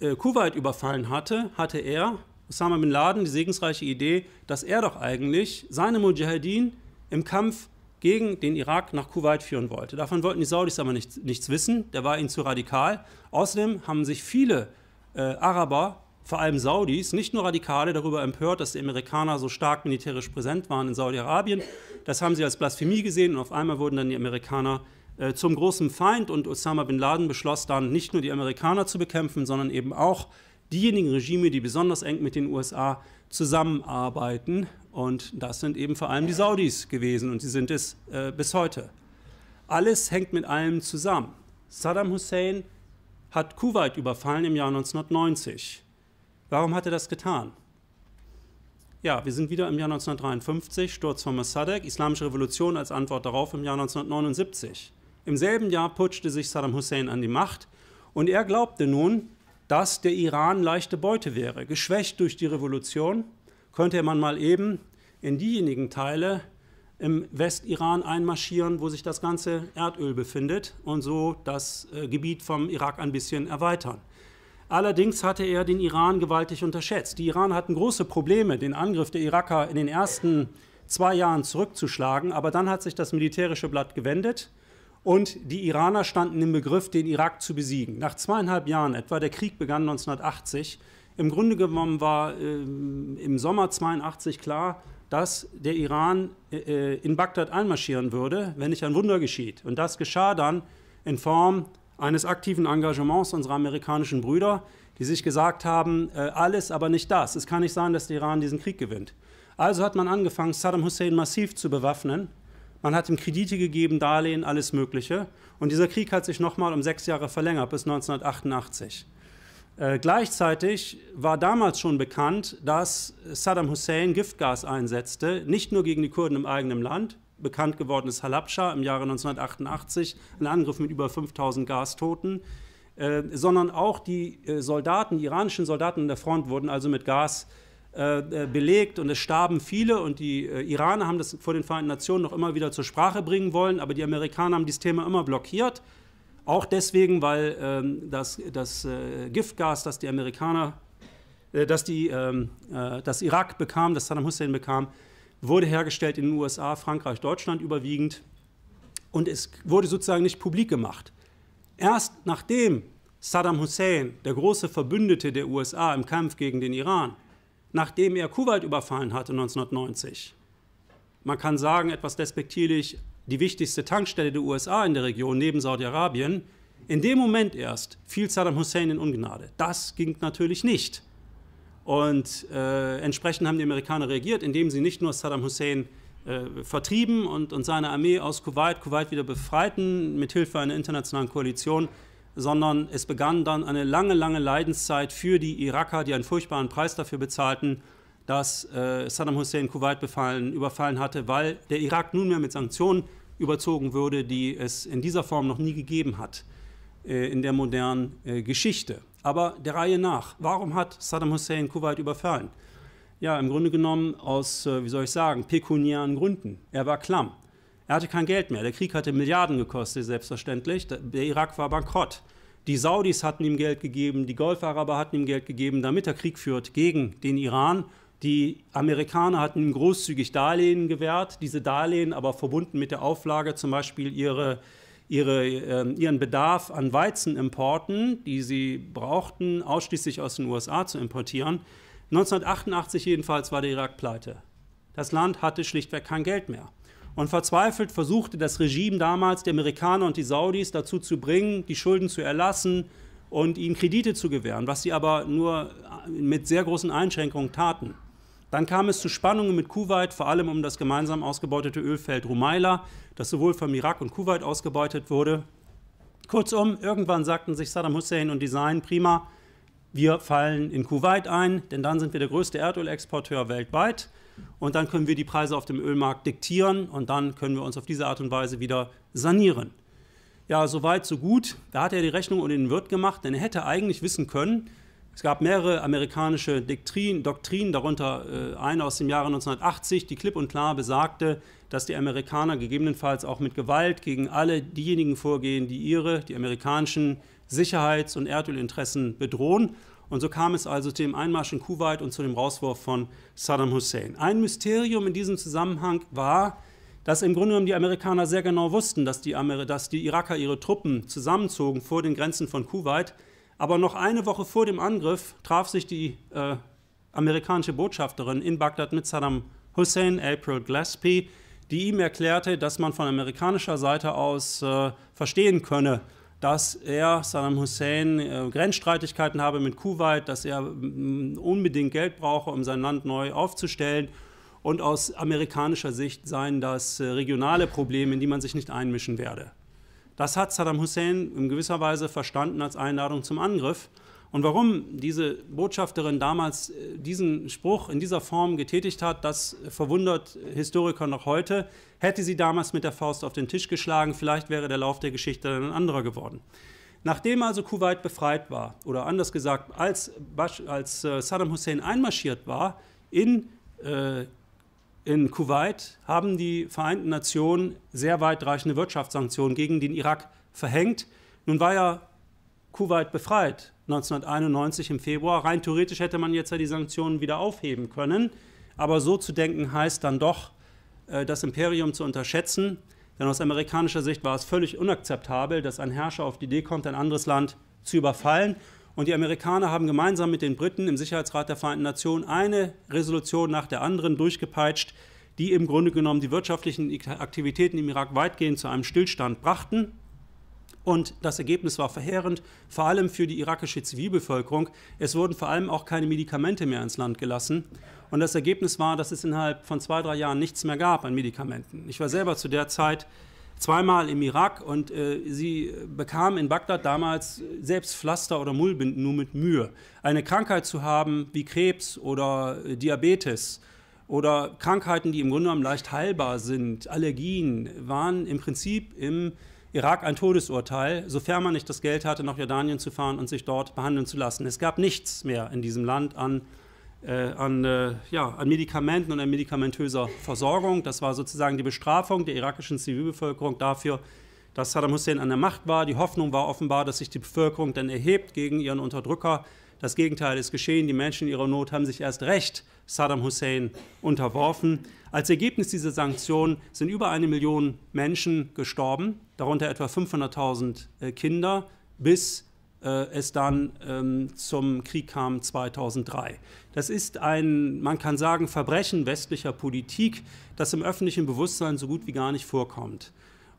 äh, Kuwait überfallen hatte, hatte er, Osama bin Laden, die segensreiche Idee, dass er doch eigentlich seine Mujahideen im Kampf gegen den Irak nach Kuwait führen wollte. Davon wollten die Saudis aber nicht, nichts wissen, der war ihnen zu radikal. Außerdem haben sich viele äh, Araber, vor allem Saudis, nicht nur Radikale, darüber empört, dass die Amerikaner so stark militärisch präsent waren in Saudi-Arabien. Das haben sie als Blasphemie gesehen und auf einmal wurden dann die Amerikaner äh, zum großen Feind und Osama bin Laden beschloss dann, nicht nur die Amerikaner zu bekämpfen, sondern eben auch diejenigen Regime, die besonders eng mit den USA zusammenarbeiten. Und das sind eben vor allem die Saudis gewesen und sie sind es äh, bis heute. Alles hängt mit allem zusammen. Saddam Hussein hat Kuwait überfallen im Jahr 1990. Warum hat er das getan? Ja, wir sind wieder im Jahr 1953, Sturz von Mossadegh, Islamische Revolution als Antwort darauf im Jahr 1979. Im selben Jahr putschte sich Saddam Hussein an die Macht und er glaubte nun, dass der Iran leichte Beute wäre, geschwächt durch die Revolution könnte man mal eben in diejenigen Teile im Westiran einmarschieren, wo sich das ganze Erdöl befindet und so das äh, Gebiet vom Irak ein bisschen erweitern. Allerdings hatte er den Iran gewaltig unterschätzt. Die Iraner hatten große Probleme, den Angriff der Iraker in den ersten zwei Jahren zurückzuschlagen, aber dann hat sich das militärische Blatt gewendet und die Iraner standen im Begriff, den Irak zu besiegen. Nach zweieinhalb Jahren etwa, der Krieg begann 1980, im Grunde genommen war ähm, im Sommer 82 klar, dass der Iran äh, äh, in Bagdad einmarschieren würde, wenn nicht ein Wunder geschieht. Und das geschah dann in Form eines aktiven Engagements unserer amerikanischen Brüder, die sich gesagt haben, äh, alles, aber nicht das. Es kann nicht sein, dass der Iran diesen Krieg gewinnt. Also hat man angefangen, Saddam Hussein massiv zu bewaffnen. Man hat ihm Kredite gegeben, Darlehen, alles Mögliche. Und dieser Krieg hat sich nochmal um sechs Jahre verlängert, bis 1988. Äh, gleichzeitig war damals schon bekannt, dass Saddam Hussein Giftgas einsetzte, nicht nur gegen die Kurden im eigenen Land, bekannt geworden ist Halabscha im Jahre 1988, ein Angriff mit über 5000 Gastoten, äh, sondern auch die äh, Soldaten, die iranischen Soldaten an der Front wurden also mit Gas äh, äh belegt und es starben viele und die äh, Iraner haben das vor den Vereinten Nationen noch immer wieder zur Sprache bringen wollen, aber die Amerikaner haben dieses Thema immer blockiert auch deswegen, weil ähm, das, das äh, Giftgas, das die Amerikaner, äh, das, die, ähm, äh, das Irak bekam, das Saddam Hussein bekam, wurde hergestellt in den USA, Frankreich, Deutschland überwiegend. Und es wurde sozusagen nicht publik gemacht. Erst nachdem Saddam Hussein, der große Verbündete der USA im Kampf gegen den Iran, nachdem er Kuwait überfallen hatte 1990, man kann sagen, etwas despektierlich, die wichtigste Tankstelle der USA in der Region neben Saudi-Arabien, in dem Moment erst fiel Saddam Hussein in Ungnade. Das ging natürlich nicht. Und äh, entsprechend haben die Amerikaner reagiert, indem sie nicht nur Saddam Hussein äh, vertrieben und, und seine Armee aus Kuwait, Kuwait wieder befreiten, mit Hilfe einer internationalen Koalition, sondern es begann dann eine lange, lange Leidenszeit für die Iraker, die einen furchtbaren Preis dafür bezahlten, dass äh, Saddam Hussein Kuwait befallen, überfallen hatte, weil der Irak nunmehr mit Sanktionen überzogen würde, die es in dieser Form noch nie gegeben hat äh, in der modernen äh, Geschichte. Aber der Reihe nach, warum hat Saddam Hussein Kuwait überfallen? Ja, im Grunde genommen aus, äh, wie soll ich sagen, pekuniären Gründen. Er war klamm. Er hatte kein Geld mehr. Der Krieg hatte Milliarden gekostet, selbstverständlich. Der Irak war bankrott. Die Saudis hatten ihm Geld gegeben, die Golfaraber hatten ihm Geld gegeben, damit er Krieg führt gegen den Iran die Amerikaner hatten großzügig Darlehen gewährt, diese Darlehen aber verbunden mit der Auflage, zum Beispiel ihre, ihre, äh, ihren Bedarf an Weizenimporten, die sie brauchten, ausschließlich aus den USA zu importieren. 1988 jedenfalls war der Irak pleite. Das Land hatte schlichtweg kein Geld mehr. Und verzweifelt versuchte das Regime damals, die Amerikaner und die Saudis dazu zu bringen, die Schulden zu erlassen und ihnen Kredite zu gewähren, was sie aber nur mit sehr großen Einschränkungen taten. Dann kam es zu Spannungen mit Kuwait, vor allem um das gemeinsam ausgebeutete Ölfeld Rumaila, das sowohl vom Irak und Kuwait ausgebeutet wurde. Kurzum, irgendwann sagten sich Saddam Hussein und Design, prima, wir fallen in Kuwait ein, denn dann sind wir der größte Erdölexporteur weltweit und dann können wir die Preise auf dem Ölmarkt diktieren und dann können wir uns auf diese Art und Weise wieder sanieren. Ja, so weit, so gut. Da hat er die Rechnung und den Wirt gemacht, denn er hätte eigentlich wissen können, es gab mehrere amerikanische Doktrinen, Doktrin, darunter äh, eine aus dem Jahre 1980, die klipp und klar besagte, dass die Amerikaner gegebenenfalls auch mit Gewalt gegen alle diejenigen vorgehen, die ihre, die amerikanischen Sicherheits- und Erdölinteressen bedrohen. Und so kam es also zu dem Einmarsch in Kuwait und zu dem Rauswurf von Saddam Hussein. Ein Mysterium in diesem Zusammenhang war, dass im Grunde genommen die Amerikaner sehr genau wussten, dass die, Amer dass die Iraker ihre Truppen zusammenzogen vor den Grenzen von Kuwait, aber noch eine Woche vor dem Angriff traf sich die äh, amerikanische Botschafterin in Bagdad mit Saddam Hussein, April Gillespie, die ihm erklärte, dass man von amerikanischer Seite aus äh, verstehen könne, dass er, Saddam Hussein, äh, Grenzstreitigkeiten habe mit Kuwait, dass er mm, unbedingt Geld brauche, um sein Land neu aufzustellen. Und aus amerikanischer Sicht seien das äh, regionale Probleme, in die man sich nicht einmischen werde. Das hat Saddam Hussein in gewisser Weise verstanden als Einladung zum Angriff. Und warum diese Botschafterin damals äh, diesen Spruch in dieser Form getätigt hat, das verwundert Historiker noch heute. Hätte sie damals mit der Faust auf den Tisch geschlagen, vielleicht wäre der Lauf der Geschichte dann ein anderer geworden. Nachdem also Kuwait befreit war, oder anders gesagt, als, als äh, Saddam Hussein einmarschiert war in äh, in Kuwait haben die Vereinten Nationen sehr weitreichende Wirtschaftssanktionen gegen den Irak verhängt. Nun war ja Kuwait befreit 1991 im Februar. Rein theoretisch hätte man jetzt ja die Sanktionen wieder aufheben können. Aber so zu denken heißt dann doch, äh, das Imperium zu unterschätzen. Denn aus amerikanischer Sicht war es völlig unakzeptabel, dass ein Herrscher auf die Idee kommt, ein anderes Land zu überfallen. Und die Amerikaner haben gemeinsam mit den Briten im Sicherheitsrat der Vereinten Nationen eine Resolution nach der anderen durchgepeitscht, die im Grunde genommen die wirtschaftlichen Aktivitäten im Irak weitgehend zu einem Stillstand brachten. Und das Ergebnis war verheerend, vor allem für die irakische Zivilbevölkerung. Es wurden vor allem auch keine Medikamente mehr ins Land gelassen. Und das Ergebnis war, dass es innerhalb von zwei, drei Jahren nichts mehr gab an Medikamenten. Ich war selber zu der Zeit zweimal im Irak und äh, sie bekam in Bagdad damals selbst Pflaster oder Mullbinden nur mit Mühe. Eine Krankheit zu haben wie Krebs oder äh, Diabetes oder Krankheiten, die im Grunde genommen leicht heilbar sind, Allergien, waren im Prinzip im Irak ein Todesurteil, sofern man nicht das Geld hatte, nach Jordanien zu fahren und sich dort behandeln zu lassen. Es gab nichts mehr in diesem Land an äh, an, äh, ja, an Medikamenten und an medikamentöser Versorgung. Das war sozusagen die Bestrafung der irakischen Zivilbevölkerung dafür, dass Saddam Hussein an der Macht war. Die Hoffnung war offenbar, dass sich die Bevölkerung dann erhebt gegen ihren Unterdrücker. Das Gegenteil ist geschehen. Die Menschen in ihrer Not haben sich erst recht Saddam Hussein unterworfen. Als Ergebnis dieser Sanktionen sind über eine Million Menschen gestorben, darunter etwa 500.000 äh, Kinder bis äh, es dann ähm, zum Krieg kam 2003. Das ist ein, man kann sagen, Verbrechen westlicher Politik, das im öffentlichen Bewusstsein so gut wie gar nicht vorkommt.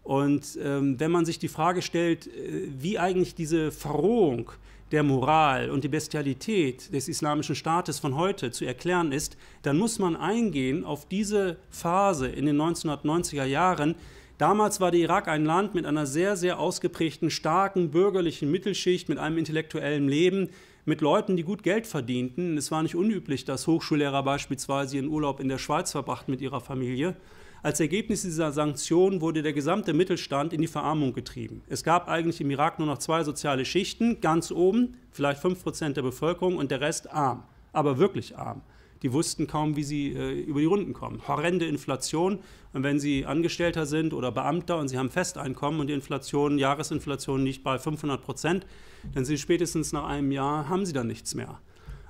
Und ähm, wenn man sich die Frage stellt, äh, wie eigentlich diese Verrohung der Moral und die Bestialität des islamischen Staates von heute zu erklären ist, dann muss man eingehen auf diese Phase in den 1990er Jahren, Damals war der Irak ein Land mit einer sehr, sehr ausgeprägten, starken bürgerlichen Mittelschicht, mit einem intellektuellen Leben, mit Leuten, die gut Geld verdienten. Es war nicht unüblich, dass Hochschullehrer beispielsweise ihren Urlaub in der Schweiz verbrachten mit ihrer Familie. Als Ergebnis dieser Sanktionen wurde der gesamte Mittelstand in die Verarmung getrieben. Es gab eigentlich im Irak nur noch zwei soziale Schichten, ganz oben vielleicht 5% der Bevölkerung und der Rest arm, aber wirklich arm die wussten kaum, wie sie äh, über die Runden kommen. Horrende Inflation. Und wenn sie Angestellter sind oder Beamter und sie haben Festeinkommen und die Inflation, Jahresinflation liegt bei 500 Prozent, dann sind sie spätestens nach einem Jahr, haben sie dann nichts mehr.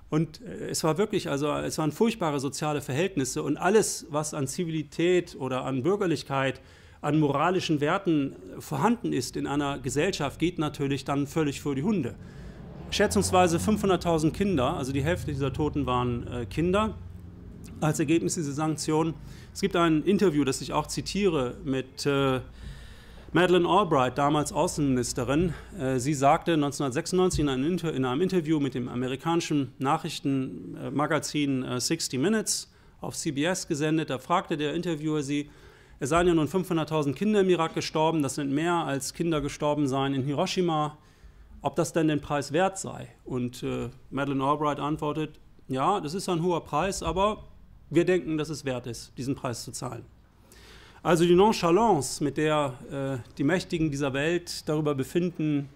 Und äh, es war wirklich, also es waren furchtbare soziale Verhältnisse und alles, was an Zivilität oder an Bürgerlichkeit, an moralischen Werten vorhanden ist in einer Gesellschaft, geht natürlich dann völlig vor die Hunde schätzungsweise 500.000 Kinder, also die Hälfte dieser Toten waren äh, Kinder. Als Ergebnis dieser Sanktionen. Es gibt ein Interview, das ich auch zitiere mit äh, Madeleine Albright, damals Außenministerin. Äh, sie sagte 1996 in einem, in einem Interview mit dem amerikanischen Nachrichtenmagazin äh, 60 Minutes auf CBS gesendet. Da fragte der Interviewer sie, es seien ja nun 500.000 Kinder im Irak gestorben, das sind mehr als Kinder gestorben seien in Hiroshima ob das denn den Preis wert sei. Und äh, Madeleine Albright antwortet, ja, das ist ein hoher Preis, aber wir denken, dass es wert ist, diesen Preis zu zahlen. Also die Nonchalance, mit der äh, die Mächtigen dieser Welt darüber befinden,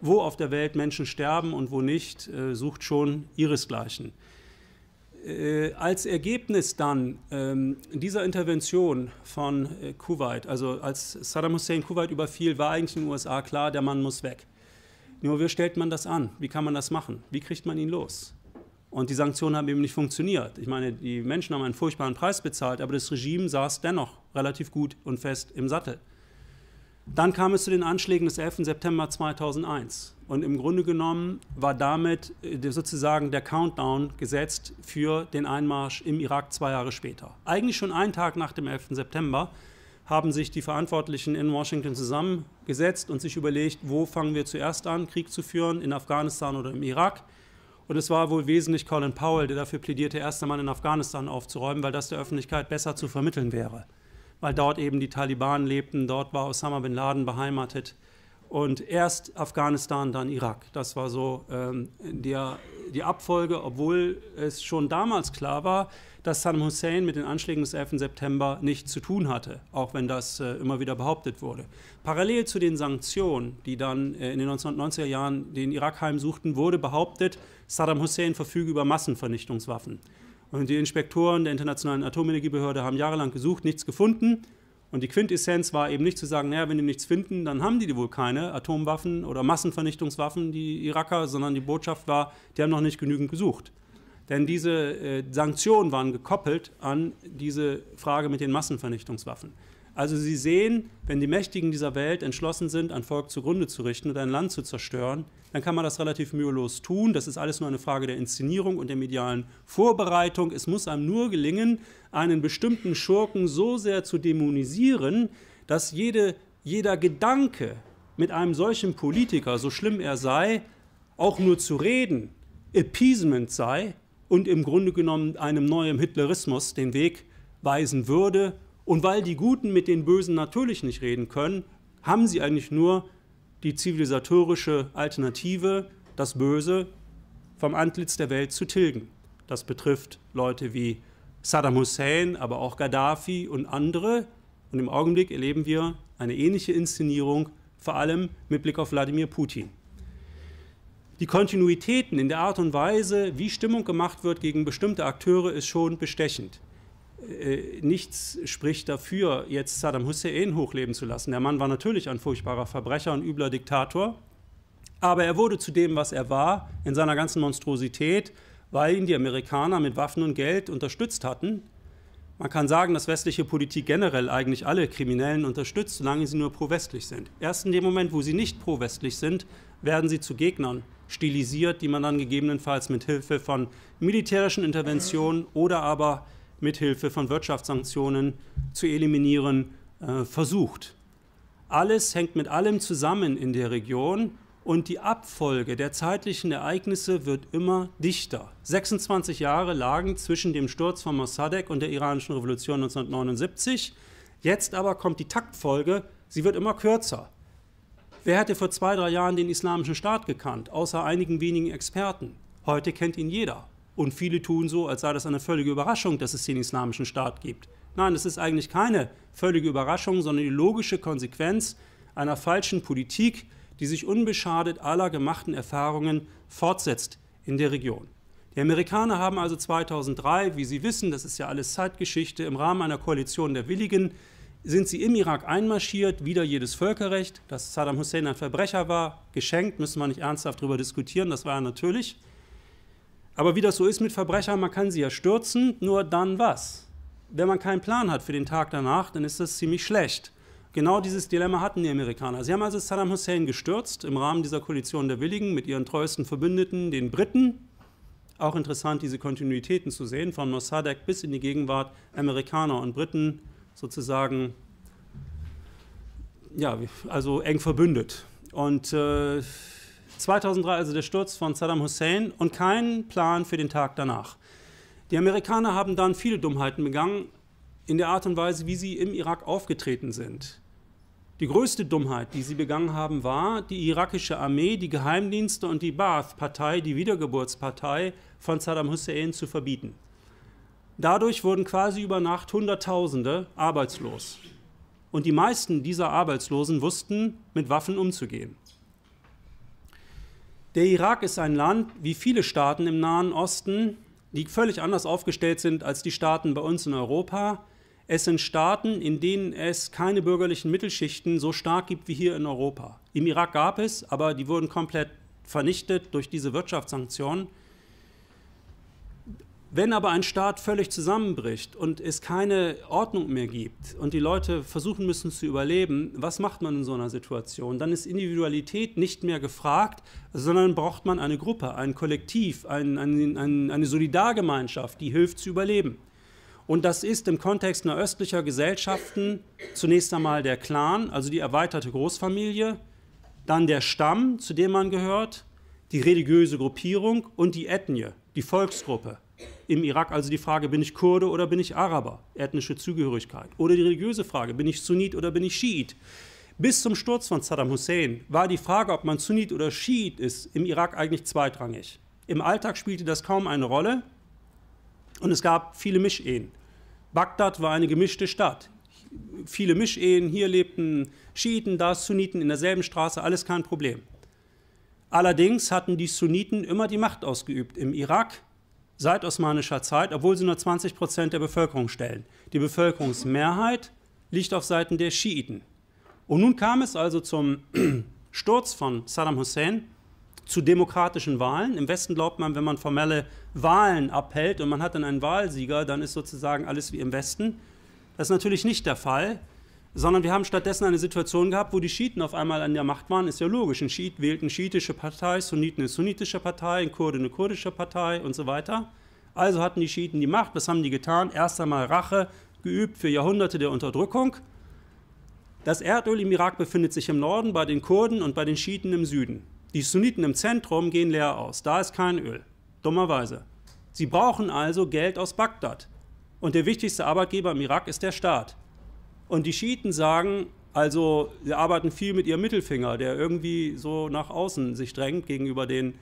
wo auf der Welt Menschen sterben und wo nicht, äh, sucht schon ihresgleichen. Äh, als Ergebnis dann ähm, dieser Intervention von äh, Kuwait, also als Saddam Hussein Kuwait überfiel, war eigentlich in den USA klar, der Mann muss weg. Nur wie stellt man das an? Wie kann man das machen? Wie kriegt man ihn los? Und die Sanktionen haben eben nicht funktioniert. Ich meine, die Menschen haben einen furchtbaren Preis bezahlt, aber das Regime saß dennoch relativ gut und fest im Sattel. Dann kam es zu den Anschlägen des 11. September 2001. Und im Grunde genommen war damit äh, sozusagen der Countdown gesetzt für den Einmarsch im Irak zwei Jahre später. Eigentlich schon einen Tag nach dem 11. September haben sich die Verantwortlichen in Washington zusammengesetzt und sich überlegt, wo fangen wir zuerst an, Krieg zu führen, in Afghanistan oder im Irak. Und es war wohl wesentlich Colin Powell, der dafür plädierte, erst einmal in Afghanistan aufzuräumen, weil das der Öffentlichkeit besser zu vermitteln wäre. Weil dort eben die Taliban lebten, dort war Osama bin Laden beheimatet. Und erst Afghanistan, dann Irak. Das war so ähm, der, die Abfolge, obwohl es schon damals klar war, dass Saddam Hussein mit den Anschlägen des 11. September nichts zu tun hatte, auch wenn das äh, immer wieder behauptet wurde. Parallel zu den Sanktionen, die dann äh, in den 1990er Jahren den Irak heimsuchten, wurde behauptet, Saddam Hussein verfüge über Massenvernichtungswaffen. Und die Inspektoren der Internationalen Atomenergiebehörde haben jahrelang gesucht, nichts gefunden. Und die Quintessenz war eben nicht zu sagen, naja, wenn die nichts finden, dann haben die wohl keine Atomwaffen oder Massenvernichtungswaffen, die Iraker, sondern die Botschaft war, die haben noch nicht genügend gesucht. Denn diese äh, Sanktionen waren gekoppelt an diese Frage mit den Massenvernichtungswaffen. Also Sie sehen, wenn die Mächtigen dieser Welt entschlossen sind, ein Volk zugrunde zu richten oder ein Land zu zerstören, dann kann man das relativ mühelos tun. Das ist alles nur eine Frage der Inszenierung und der medialen Vorbereitung. Es muss einem nur gelingen, einen bestimmten Schurken so sehr zu dämonisieren, dass jede, jeder Gedanke, mit einem solchen Politiker, so schlimm er sei, auch nur zu reden, Appeasement sei, und im Grunde genommen einem neuen Hitlerismus den Weg weisen würde. Und weil die Guten mit den Bösen natürlich nicht reden können, haben sie eigentlich nur die zivilisatorische Alternative, das Böse vom Antlitz der Welt zu tilgen. Das betrifft Leute wie Saddam Hussein, aber auch Gaddafi und andere. Und im Augenblick erleben wir eine ähnliche Inszenierung, vor allem mit Blick auf Wladimir Putin. Die Kontinuitäten in der Art und Weise, wie Stimmung gemacht wird gegen bestimmte Akteure, ist schon bestechend. Äh, nichts spricht dafür, jetzt Saddam Hussein hochleben zu lassen. Der Mann war natürlich ein furchtbarer Verbrecher und übler Diktator, aber er wurde zu dem, was er war, in seiner ganzen Monstrosität, weil ihn die Amerikaner mit Waffen und Geld unterstützt hatten, man kann sagen, dass westliche Politik generell eigentlich alle Kriminellen unterstützt, solange sie nur pro-westlich sind. Erst in dem Moment, wo sie nicht pro-westlich sind, werden sie zu Gegnern, stilisiert, die man dann gegebenenfalls mit Hilfe von militärischen Interventionen oder aber mit Hilfe von Wirtschaftssanktionen zu eliminieren äh, versucht. Alles hängt mit allem zusammen in der Region und die Abfolge der zeitlichen Ereignisse wird immer dichter. 26 Jahre lagen zwischen dem Sturz von Mossadegh und der iranischen Revolution 1979. Jetzt aber kommt die Taktfolge, sie wird immer kürzer. Wer hätte vor zwei, drei Jahren den Islamischen Staat gekannt, außer einigen wenigen Experten? Heute kennt ihn jeder. Und viele tun so, als sei das eine völlige Überraschung, dass es den Islamischen Staat gibt. Nein, es ist eigentlich keine völlige Überraschung, sondern die logische Konsequenz einer falschen Politik, die sich unbeschadet aller gemachten Erfahrungen fortsetzt in der Region. Die Amerikaner haben also 2003, wie Sie wissen, das ist ja alles Zeitgeschichte, im Rahmen einer Koalition der Willigen, sind sie im Irak einmarschiert, wieder jedes Völkerrecht, dass Saddam Hussein ein Verbrecher war, geschenkt, müssen wir nicht ernsthaft darüber diskutieren, das war ja natürlich. Aber wie das so ist mit Verbrechern, man kann sie ja stürzen, nur dann was? Wenn man keinen Plan hat für den Tag danach, dann ist das ziemlich schlecht. Genau dieses Dilemma hatten die Amerikaner. Sie haben also Saddam Hussein gestürzt im Rahmen dieser Koalition der Willigen mit ihren treuesten Verbündeten, den Briten. Auch interessant, diese Kontinuitäten zu sehen, von Mossadegh bis in die Gegenwart, Amerikaner und Briten sozusagen, ja, also eng verbündet. Und äh, 2003 also der Sturz von Saddam Hussein und kein Plan für den Tag danach. Die Amerikaner haben dann viele Dummheiten begangen in der Art und Weise, wie sie im Irak aufgetreten sind. Die größte Dummheit, die sie begangen haben, war, die irakische Armee, die Geheimdienste und die Baath-Partei, die Wiedergeburtspartei von Saddam Hussein zu verbieten. Dadurch wurden quasi über Nacht Hunderttausende arbeitslos. Und die meisten dieser Arbeitslosen wussten, mit Waffen umzugehen. Der Irak ist ein Land, wie viele Staaten im Nahen Osten, die völlig anders aufgestellt sind als die Staaten bei uns in Europa, es sind Staaten, in denen es keine bürgerlichen Mittelschichten so stark gibt wie hier in Europa. Im Irak gab es, aber die wurden komplett vernichtet durch diese Wirtschaftssanktionen. Wenn aber ein Staat völlig zusammenbricht und es keine Ordnung mehr gibt und die Leute versuchen müssen zu überleben, was macht man in so einer Situation? Dann ist Individualität nicht mehr gefragt, sondern braucht man eine Gruppe, ein Kollektiv, ein, ein, ein, eine Solidargemeinschaft, die hilft zu überleben. Und das ist im Kontext nahöstlicher Gesellschaften zunächst einmal der Clan, also die erweiterte Großfamilie, dann der Stamm, zu dem man gehört, die religiöse Gruppierung und die Ethnie, die Volksgruppe. Im Irak also die Frage, bin ich Kurde oder bin ich Araber? Ethnische Zugehörigkeit. Oder die religiöse Frage, bin ich Sunnit oder bin ich Schiit? Bis zum Sturz von Saddam Hussein war die Frage, ob man Sunnit oder Schiit ist, im Irak eigentlich zweitrangig. Im Alltag spielte das kaum eine Rolle. Und es gab viele Mischehen. Bagdad war eine gemischte Stadt. Viele Mischehen, hier lebten Schiiten, da Sunniten in derselben Straße, alles kein Problem. Allerdings hatten die Sunniten immer die Macht ausgeübt im Irak seit osmanischer Zeit, obwohl sie nur 20 Prozent der Bevölkerung stellen. Die Bevölkerungsmehrheit liegt auf Seiten der Schiiten. Und nun kam es also zum [CLEARS THROAT] Sturz von Saddam Hussein zu demokratischen Wahlen. Im Westen glaubt man, wenn man formelle Wahlen abhält und man hat dann einen Wahlsieger, dann ist sozusagen alles wie im Westen. Das ist natürlich nicht der Fall, sondern wir haben stattdessen eine Situation gehabt, wo die Schiiten auf einmal an der Macht waren. Ist ja logisch. Ein Schiit wählt eine schiitische Partei, Sunniten eine sunnitische Partei, ein Kurde eine kurdische Partei und so weiter. Also hatten die Schiiten die Macht. Was haben die getan? Erst einmal Rache geübt für Jahrhunderte der Unterdrückung. Das Erdöl im Irak befindet sich im Norden bei den Kurden und bei den Schiiten im Süden. Die Sunniten im Zentrum gehen leer aus. Da ist kein Öl. Dummerweise. Sie brauchen also Geld aus Bagdad. Und der wichtigste Arbeitgeber im Irak ist der Staat. Und die Schiiten sagen, also sie arbeiten viel mit ihrem Mittelfinger, der irgendwie so nach außen sich drängt gegenüber den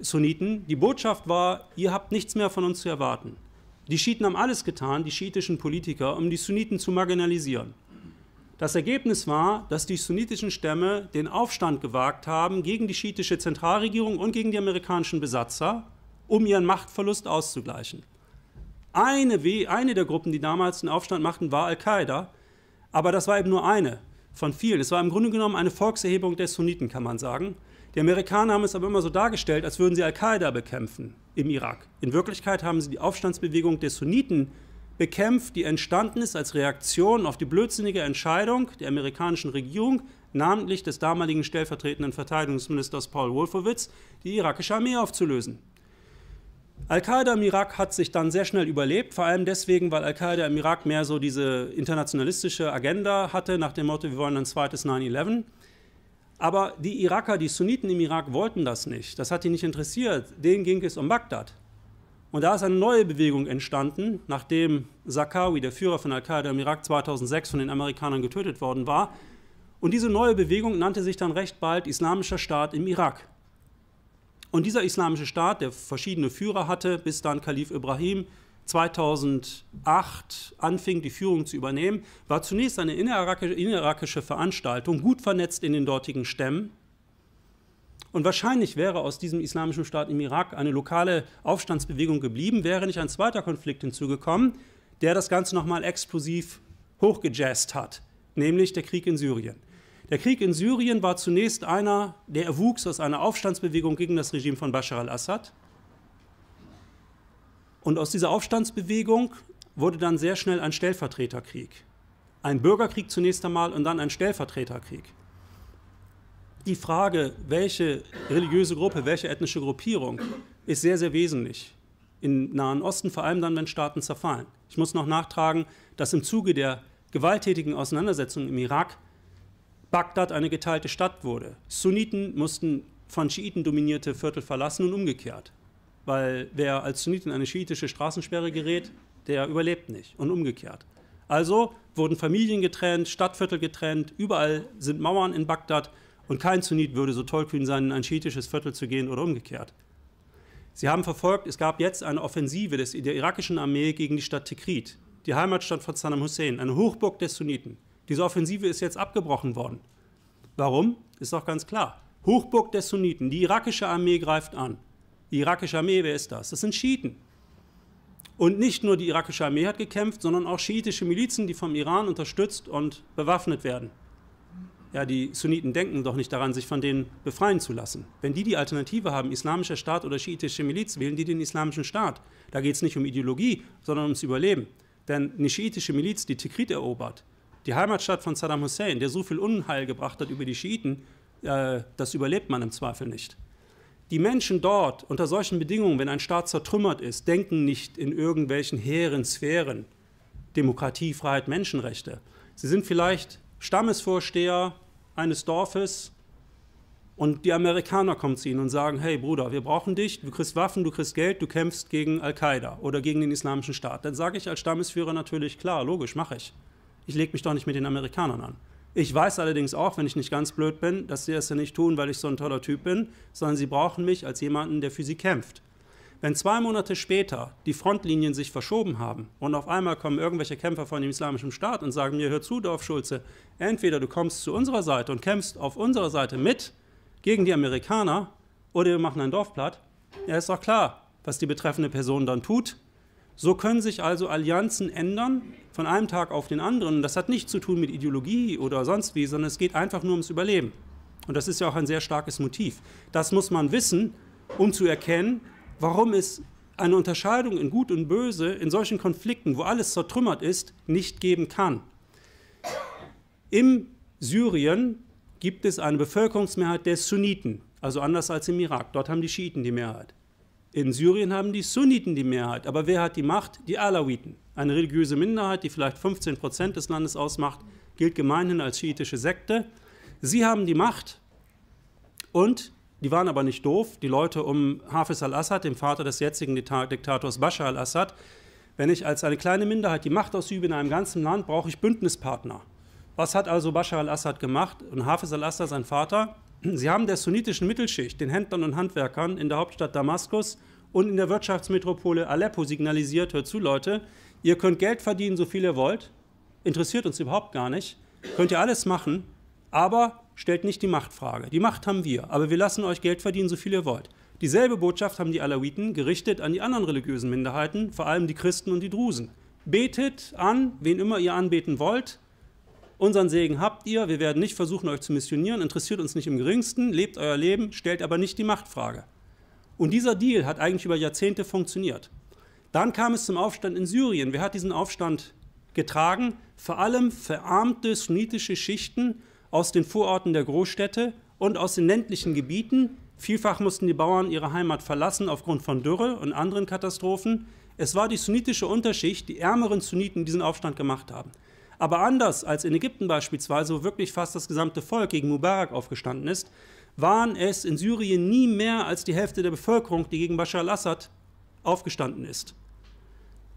Sunniten. Die Botschaft war, ihr habt nichts mehr von uns zu erwarten. Die Schiiten haben alles getan, die schiitischen Politiker, um die Sunniten zu marginalisieren. Das Ergebnis war, dass die sunnitischen Stämme den Aufstand gewagt haben gegen die schiitische Zentralregierung und gegen die amerikanischen Besatzer, um ihren Machtverlust auszugleichen. Eine, eine der Gruppen, die damals den Aufstand machten, war Al-Qaida, aber das war eben nur eine von vielen. Es war im Grunde genommen eine Volkserhebung der Sunniten, kann man sagen. Die Amerikaner haben es aber immer so dargestellt, als würden sie Al-Qaida bekämpfen im Irak. In Wirklichkeit haben sie die Aufstandsbewegung der Sunniten bekämpft bekämpft, die entstanden ist als Reaktion auf die blödsinnige Entscheidung der amerikanischen Regierung, namentlich des damaligen stellvertretenden Verteidigungsministers Paul Wolfowitz, die irakische Armee aufzulösen. Al-Qaida im Irak hat sich dann sehr schnell überlebt, vor allem deswegen, weil Al-Qaida im Irak mehr so diese internationalistische Agenda hatte, nach dem Motto, wir wollen ein zweites 9-11. Aber die Iraker, die Sunniten im Irak wollten das nicht. Das hat die nicht interessiert. Denen ging es um Bagdad. Und da ist eine neue Bewegung entstanden, nachdem Zakawi, der Führer von Al-Qaida im Irak 2006 von den Amerikanern getötet worden war. Und diese neue Bewegung nannte sich dann recht bald Islamischer Staat im Irak. Und dieser Islamische Staat, der verschiedene Führer hatte, bis dann Kalif Ibrahim 2008 anfing, die Führung zu übernehmen, war zunächst eine inneriraki Veranstaltung, gut vernetzt in den dortigen Stämmen und wahrscheinlich wäre aus diesem islamischen Staat im Irak eine lokale Aufstandsbewegung geblieben, wäre nicht ein zweiter Konflikt hinzugekommen, der das Ganze nochmal explosiv hochgejazzt hat, nämlich der Krieg in Syrien. Der Krieg in Syrien war zunächst einer, der erwuchs aus einer Aufstandsbewegung gegen das Regime von Bashar al-Assad. Und aus dieser Aufstandsbewegung wurde dann sehr schnell ein Stellvertreterkrieg. Ein Bürgerkrieg zunächst einmal und dann ein Stellvertreterkrieg die Frage, welche religiöse Gruppe, welche ethnische Gruppierung, ist sehr, sehr wesentlich. Im Nahen Osten, vor allem dann, wenn Staaten zerfallen. Ich muss noch nachtragen, dass im Zuge der gewalttätigen Auseinandersetzung im Irak Bagdad eine geteilte Stadt wurde. Sunniten mussten von Schiiten dominierte Viertel verlassen und umgekehrt. Weil wer als Sunnit in eine schiitische Straßensperre gerät, der überlebt nicht und umgekehrt. Also wurden Familien getrennt, Stadtviertel getrennt, überall sind Mauern in Bagdad und kein Sunnit würde so tollkühn sein, in ein schiitisches Viertel zu gehen oder umgekehrt. Sie haben verfolgt, es gab jetzt eine Offensive des, der irakischen Armee gegen die Stadt Tikrit, die Heimatstadt von Saddam Hussein, eine Hochburg der Sunniten. Diese Offensive ist jetzt abgebrochen worden. Warum? Ist doch ganz klar. Hochburg der Sunniten, die irakische Armee greift an. Die irakische Armee, wer ist das? Das sind Schiiten. Und nicht nur die irakische Armee hat gekämpft, sondern auch schiitische Milizen, die vom Iran unterstützt und bewaffnet werden ja, die Sunniten denken doch nicht daran, sich von denen befreien zu lassen. Wenn die die Alternative haben, islamischer Staat oder schiitische Miliz, wählen die den islamischen Staat. Da geht es nicht um Ideologie, sondern ums Überleben. Denn eine schiitische Miliz, die Tikrit erobert, die Heimatstadt von Saddam Hussein, der so viel Unheil gebracht hat über die Schiiten, äh, das überlebt man im Zweifel nicht. Die Menschen dort, unter solchen Bedingungen, wenn ein Staat zertrümmert ist, denken nicht in irgendwelchen hehren Sphären, Demokratie, Freiheit, Menschenrechte. Sie sind vielleicht Stammesvorsteher, eines Dorfes und die Amerikaner kommen zu ihnen und sagen, hey Bruder, wir brauchen dich, du kriegst Waffen, du kriegst Geld, du kämpfst gegen Al-Qaida oder gegen den Islamischen Staat. Dann sage ich als Stammesführer natürlich, klar, logisch, mache ich. Ich lege mich doch nicht mit den Amerikanern an. Ich weiß allerdings auch, wenn ich nicht ganz blöd bin, dass sie es ja nicht tun, weil ich so ein toller Typ bin, sondern sie brauchen mich als jemanden, der für sie kämpft. Wenn zwei Monate später die Frontlinien sich verschoben haben und auf einmal kommen irgendwelche Kämpfer von dem Islamischen Staat und sagen mir, hör zu, Dorfschulze, entweder du kommst zu unserer Seite und kämpfst auf unserer Seite mit gegen die Amerikaner oder wir machen ein Dorf platt, ja ist doch klar, was die betreffende Person dann tut. So können sich also Allianzen ändern von einem Tag auf den anderen. Das hat nichts zu tun mit Ideologie oder sonst wie, sondern es geht einfach nur ums Überleben. Und das ist ja auch ein sehr starkes Motiv. Das muss man wissen, um zu erkennen, warum es eine Unterscheidung in Gut und Böse in solchen Konflikten, wo alles zertrümmert ist, nicht geben kann. Im Syrien gibt es eine Bevölkerungsmehrheit der Sunniten, also anders als im Irak. Dort haben die Schiiten die Mehrheit. In Syrien haben die Sunniten die Mehrheit. Aber wer hat die Macht? Die Alawiten. Eine religiöse Minderheit, die vielleicht 15 Prozent des Landes ausmacht, gilt gemeinhin als schiitische Sekte. Sie haben die Macht und die waren aber nicht doof. Die Leute um Hafiz al-Assad, dem Vater des jetzigen Diktators Bashar al-Assad, wenn ich als eine kleine Minderheit die Macht ausübe in einem ganzen Land, brauche ich Bündnispartner. Was hat also Bashar al-Assad gemacht und Hafiz al-Assad, sein Vater? Sie haben der sunnitischen Mittelschicht, den Händlern und Handwerkern in der Hauptstadt Damaskus und in der Wirtschaftsmetropole Aleppo signalisiert, hört zu Leute, ihr könnt Geld verdienen, so viel ihr wollt, interessiert uns überhaupt gar nicht, könnt ihr alles machen, aber stellt nicht die Machtfrage. Die Macht haben wir, aber wir lassen euch Geld verdienen, so viel ihr wollt. Dieselbe Botschaft haben die Alawiten gerichtet an die anderen religiösen Minderheiten, vor allem die Christen und die Drusen. Betet an, wen immer ihr anbeten wollt. Unseren Segen habt ihr. Wir werden nicht versuchen, euch zu missionieren. Interessiert uns nicht im geringsten. Lebt euer Leben, stellt aber nicht die Machtfrage. Und dieser Deal hat eigentlich über Jahrzehnte funktioniert. Dann kam es zum Aufstand in Syrien. Wer hat diesen Aufstand getragen? Vor allem verarmte sunnitische Schichten, aus den Vororten der Großstädte und aus den ländlichen Gebieten. Vielfach mussten die Bauern ihre Heimat verlassen aufgrund von Dürre und anderen Katastrophen. Es war die sunnitische Unterschicht, die ärmeren Sunniten, die diesen Aufstand gemacht haben. Aber anders als in Ägypten beispielsweise, wo wirklich fast das gesamte Volk gegen Mubarak aufgestanden ist, waren es in Syrien nie mehr als die Hälfte der Bevölkerung, die gegen Bashar al-Assad aufgestanden ist.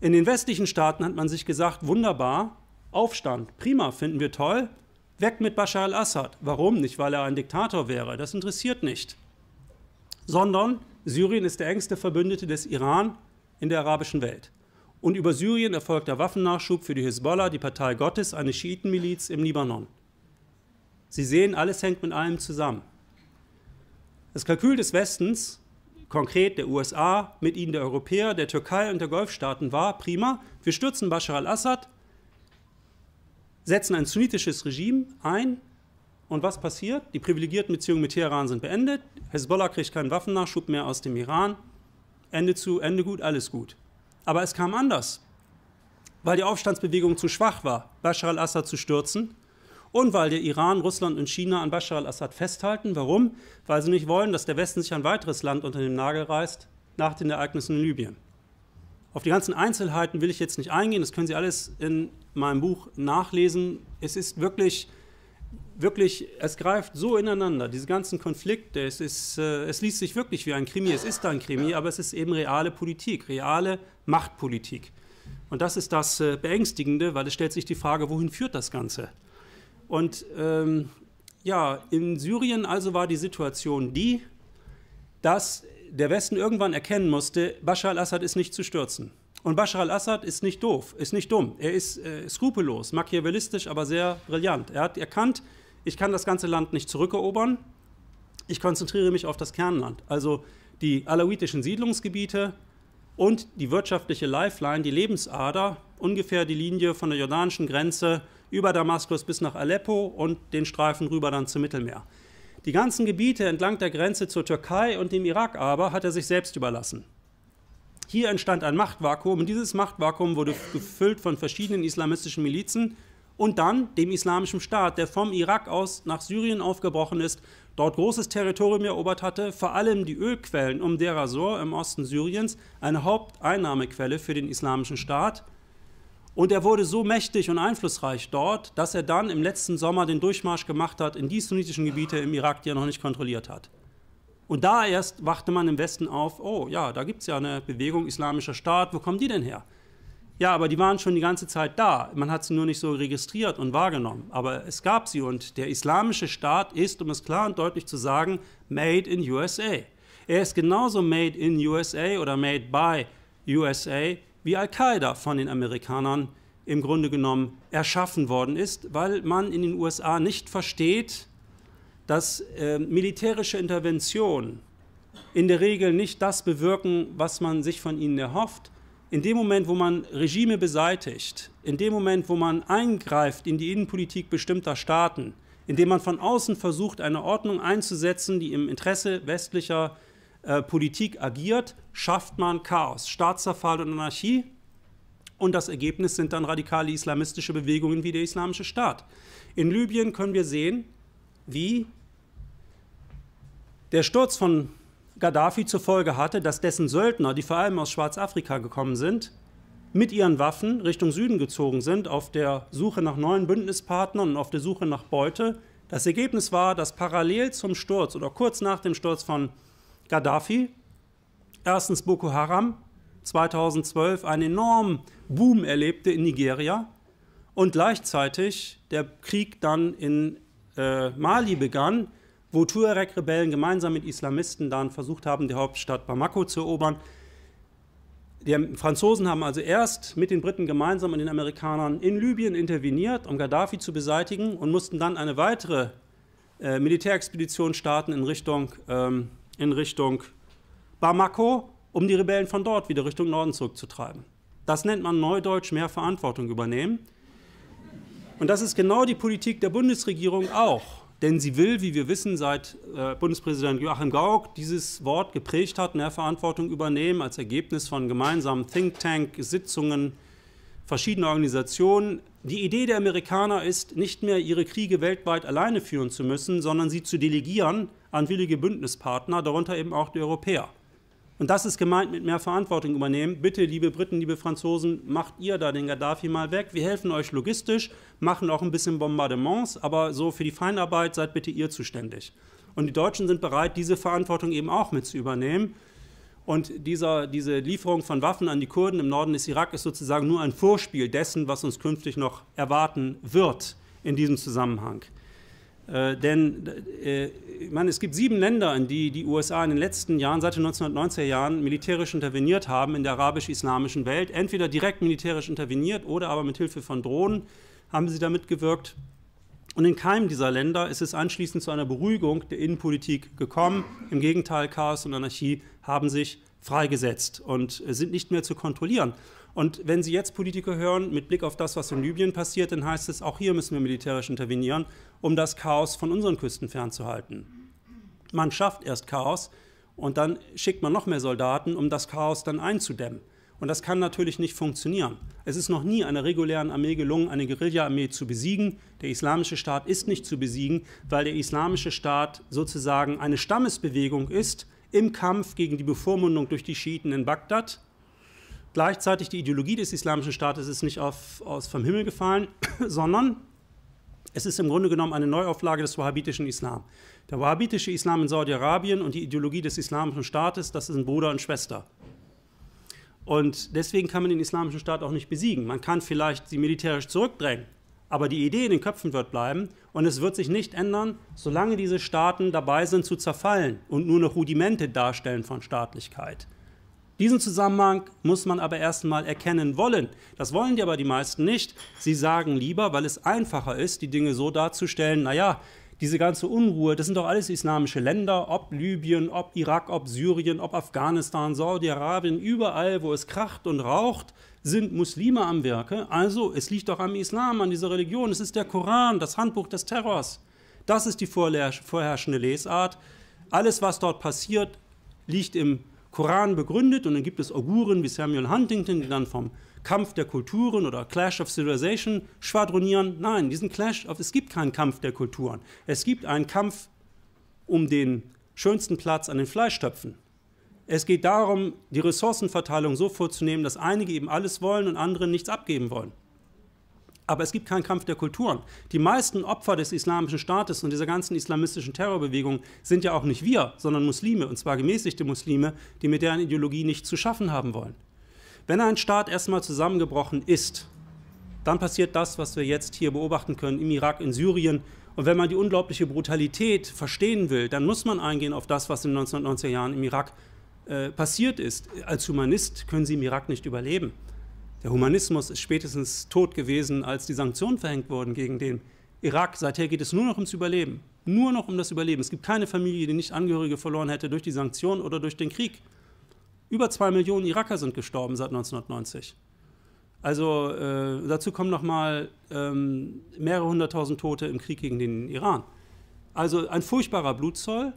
In den westlichen Staaten hat man sich gesagt, wunderbar, Aufstand, prima, finden wir toll, Weg mit Bashar al-Assad. Warum? Nicht, weil er ein Diktator wäre, das interessiert nicht. Sondern Syrien ist der engste Verbündete des Iran in der arabischen Welt. Und über Syrien erfolgt der Waffennachschub für die Hezbollah, die Partei Gottes, eine Schiitenmiliz im Libanon. Sie sehen, alles hängt mit allem zusammen. Das Kalkül des Westens, konkret der USA, mit ihnen der Europäer, der Türkei und der Golfstaaten war, prima, wir stürzen Bashar al-Assad, setzen ein sunnitisches Regime ein. Und was passiert? Die privilegierten Beziehungen mit Teheran sind beendet. Hezbollah kriegt keinen Waffennachschub mehr aus dem Iran. Ende zu, Ende gut, alles gut. Aber es kam anders, weil die Aufstandsbewegung zu schwach war, Bashar al-Assad zu stürzen und weil der Iran, Russland und China an Bashar al-Assad festhalten. Warum? Weil sie nicht wollen, dass der Westen sich ein weiteres Land unter den Nagel reißt nach den Ereignissen in Libyen. Auf die ganzen Einzelheiten will ich jetzt nicht eingehen, das können Sie alles in meinem Buch nachlesen. Es ist wirklich, wirklich, es greift so ineinander, diese ganzen Konflikte. Es, ist, äh, es liest sich wirklich wie ein Krimi. Es ist ein Krimi, aber es ist eben reale Politik, reale Machtpolitik. Und das ist das äh, Beängstigende, weil es stellt sich die Frage, wohin führt das Ganze? Und ähm, ja, in Syrien also war die Situation die, dass der Westen irgendwann erkennen musste, Bashar al-Assad ist nicht zu stürzen. Und Bashar al-Assad ist nicht doof, ist nicht dumm. Er ist äh, skrupellos, machiavellistisch, aber sehr brillant. Er hat erkannt, ich kann das ganze Land nicht zurückerobern. Ich konzentriere mich auf das Kernland, also die alawitischen Siedlungsgebiete und die wirtschaftliche Lifeline, die Lebensader, ungefähr die Linie von der jordanischen Grenze über Damaskus bis nach Aleppo und den Streifen rüber dann zum Mittelmeer. Die ganzen Gebiete entlang der Grenze zur Türkei und dem Irak aber hat er sich selbst überlassen. Hier entstand ein Machtvakuum und dieses Machtvakuum wurde gefüllt von verschiedenen islamistischen Milizen und dann dem islamischen Staat, der vom Irak aus nach Syrien aufgebrochen ist, dort großes Territorium erobert hatte, vor allem die Ölquellen um Deir Derasor im Osten Syriens, eine Haupteinnahmequelle für den islamischen Staat. Und er wurde so mächtig und einflussreich dort, dass er dann im letzten Sommer den Durchmarsch gemacht hat in die sunnitischen Gebiete im Irak, die er noch nicht kontrolliert hat. Und da erst wachte man im Westen auf, oh ja, da gibt es ja eine Bewegung islamischer Staat, wo kommen die denn her? Ja, aber die waren schon die ganze Zeit da. Man hat sie nur nicht so registriert und wahrgenommen. Aber es gab sie und der islamische Staat ist, um es klar und deutlich zu sagen, made in USA. Er ist genauso made in USA oder made by USA wie Al-Qaida von den Amerikanern im Grunde genommen erschaffen worden ist, weil man in den USA nicht versteht, dass äh, militärische Interventionen in der Regel nicht das bewirken, was man sich von ihnen erhofft. In dem Moment, wo man Regime beseitigt, in dem Moment, wo man eingreift in die Innenpolitik bestimmter Staaten, indem man von außen versucht, eine Ordnung einzusetzen, die im Interesse westlicher äh, Politik agiert, schafft man Chaos, Staatszerfall und Anarchie. Und das Ergebnis sind dann radikale islamistische Bewegungen wie der Islamische Staat. In Libyen können wir sehen, wie der Sturz von Gaddafi zur Folge hatte, dass dessen Söldner, die vor allem aus Schwarzafrika gekommen sind, mit ihren Waffen Richtung Süden gezogen sind, auf der Suche nach neuen Bündnispartnern und auf der Suche nach Beute. Das Ergebnis war, dass parallel zum Sturz oder kurz nach dem Sturz von Gaddafi erstens Boko Haram 2012 einen enormen Boom erlebte in Nigeria und gleichzeitig der Krieg dann in äh, Mali begann, wo Tuareg-Rebellen gemeinsam mit Islamisten dann versucht haben, die Hauptstadt Bamako zu erobern. Die Franzosen haben also erst mit den Briten gemeinsam und den Amerikanern in Libyen interveniert, um Gaddafi zu beseitigen und mussten dann eine weitere äh, Militärexpedition starten in Richtung, ähm, in Richtung Bamako, um die Rebellen von dort wieder Richtung Norden zurückzutreiben. Das nennt man neudeutsch mehr Verantwortung übernehmen. Und das ist genau die Politik der Bundesregierung auch. Denn sie will, wie wir wissen, seit äh, Bundespräsident Joachim Gauck dieses Wort geprägt hat, mehr Verantwortung übernehmen als Ergebnis von gemeinsamen Think Tank-Sitzungen verschiedener Organisationen. Die Idee der Amerikaner ist, nicht mehr ihre Kriege weltweit alleine führen zu müssen, sondern sie zu delegieren an willige Bündnispartner, darunter eben auch die Europäer. Und das ist gemeint mit mehr Verantwortung übernehmen. Bitte, liebe Briten, liebe Franzosen, macht ihr da den Gaddafi mal weg. Wir helfen euch logistisch, machen auch ein bisschen Bombardements, aber so für die Feinarbeit seid bitte ihr zuständig. Und die Deutschen sind bereit, diese Verantwortung eben auch mit zu übernehmen. Und dieser, diese Lieferung von Waffen an die Kurden im Norden des Irak ist sozusagen nur ein Vorspiel dessen, was uns künftig noch erwarten wird in diesem Zusammenhang. Äh, denn äh, ich meine, es gibt sieben Länder, in die die USA in den letzten Jahren, seit den 1990er Jahren, militärisch interveniert haben in der arabisch-islamischen Welt. Entweder direkt militärisch interveniert oder aber mit Hilfe von Drohnen haben sie da mitgewirkt. Und in keinem dieser Länder ist es anschließend zu einer Beruhigung der Innenpolitik gekommen. Im Gegenteil, Chaos und Anarchie haben sich freigesetzt und äh, sind nicht mehr zu kontrollieren. Und wenn Sie jetzt Politiker hören, mit Blick auf das, was in Libyen passiert, dann heißt es, auch hier müssen wir militärisch intervenieren, um das Chaos von unseren Küsten fernzuhalten. Man schafft erst Chaos und dann schickt man noch mehr Soldaten, um das Chaos dann einzudämmen. Und das kann natürlich nicht funktionieren. Es ist noch nie einer regulären Armee gelungen, eine Guerilla-Armee zu besiegen. Der islamische Staat ist nicht zu besiegen, weil der islamische Staat sozusagen eine Stammesbewegung ist im Kampf gegen die Bevormundung durch die Schiiten in Bagdad Gleichzeitig die Ideologie des Islamischen Staates ist nicht auf, aus vom Himmel gefallen, [COUGHS] sondern es ist im Grunde genommen eine Neuauflage des wahhabitischen Islam. Der wahhabitische Islam in Saudi-Arabien und die Ideologie des Islamischen Staates, das sind Bruder und Schwester. Und deswegen kann man den Islamischen Staat auch nicht besiegen. Man kann vielleicht sie militärisch zurückdrängen, aber die Idee in den Köpfen wird bleiben und es wird sich nicht ändern, solange diese Staaten dabei sind zu zerfallen und nur noch Rudimente darstellen von Staatlichkeit. Diesen Zusammenhang muss man aber erstmal erkennen wollen. Das wollen die aber die meisten nicht. Sie sagen lieber, weil es einfacher ist, die Dinge so darzustellen, naja, diese ganze Unruhe, das sind doch alles islamische Länder, ob Libyen, ob Irak, ob Syrien, ob Afghanistan, Saudi-Arabien, überall, wo es kracht und raucht, sind Muslime am Werke. Also, es liegt doch am Islam, an dieser Religion. Es ist der Koran, das Handbuch des Terrors. Das ist die vorherrschende Lesart. Alles, was dort passiert, liegt im Koran begründet und dann gibt es Auguren wie Samuel Huntington, die dann vom Kampf der Kulturen oder Clash of Civilization schwadronieren. Nein, diesen Clash of, es gibt keinen Kampf der Kulturen. Es gibt einen Kampf um den schönsten Platz an den Fleischtöpfen. Es geht darum, die Ressourcenverteilung so vorzunehmen, dass einige eben alles wollen und andere nichts abgeben wollen. Aber es gibt keinen Kampf der Kulturen. Die meisten Opfer des Islamischen Staates und dieser ganzen islamistischen Terrorbewegung sind ja auch nicht wir, sondern Muslime, und zwar gemäßigte Muslime, die mit deren Ideologie nichts zu schaffen haben wollen. Wenn ein Staat erstmal zusammengebrochen ist, dann passiert das, was wir jetzt hier beobachten können im Irak, in Syrien. Und wenn man die unglaubliche Brutalität verstehen will, dann muss man eingehen auf das, was in den 1990er Jahren im Irak äh, passiert ist. Als Humanist können Sie im Irak nicht überleben. Der Humanismus ist spätestens tot gewesen, als die Sanktionen verhängt wurden gegen den Irak. Seither geht es nur noch ums Überleben. Nur noch um das Überleben. Es gibt keine Familie, die nicht Angehörige verloren hätte durch die Sanktionen oder durch den Krieg. Über zwei Millionen Iraker sind gestorben seit 1990. Also äh, dazu kommen nochmal ähm, mehrere hunderttausend Tote im Krieg gegen den Iran. Also ein furchtbarer Blutzoll.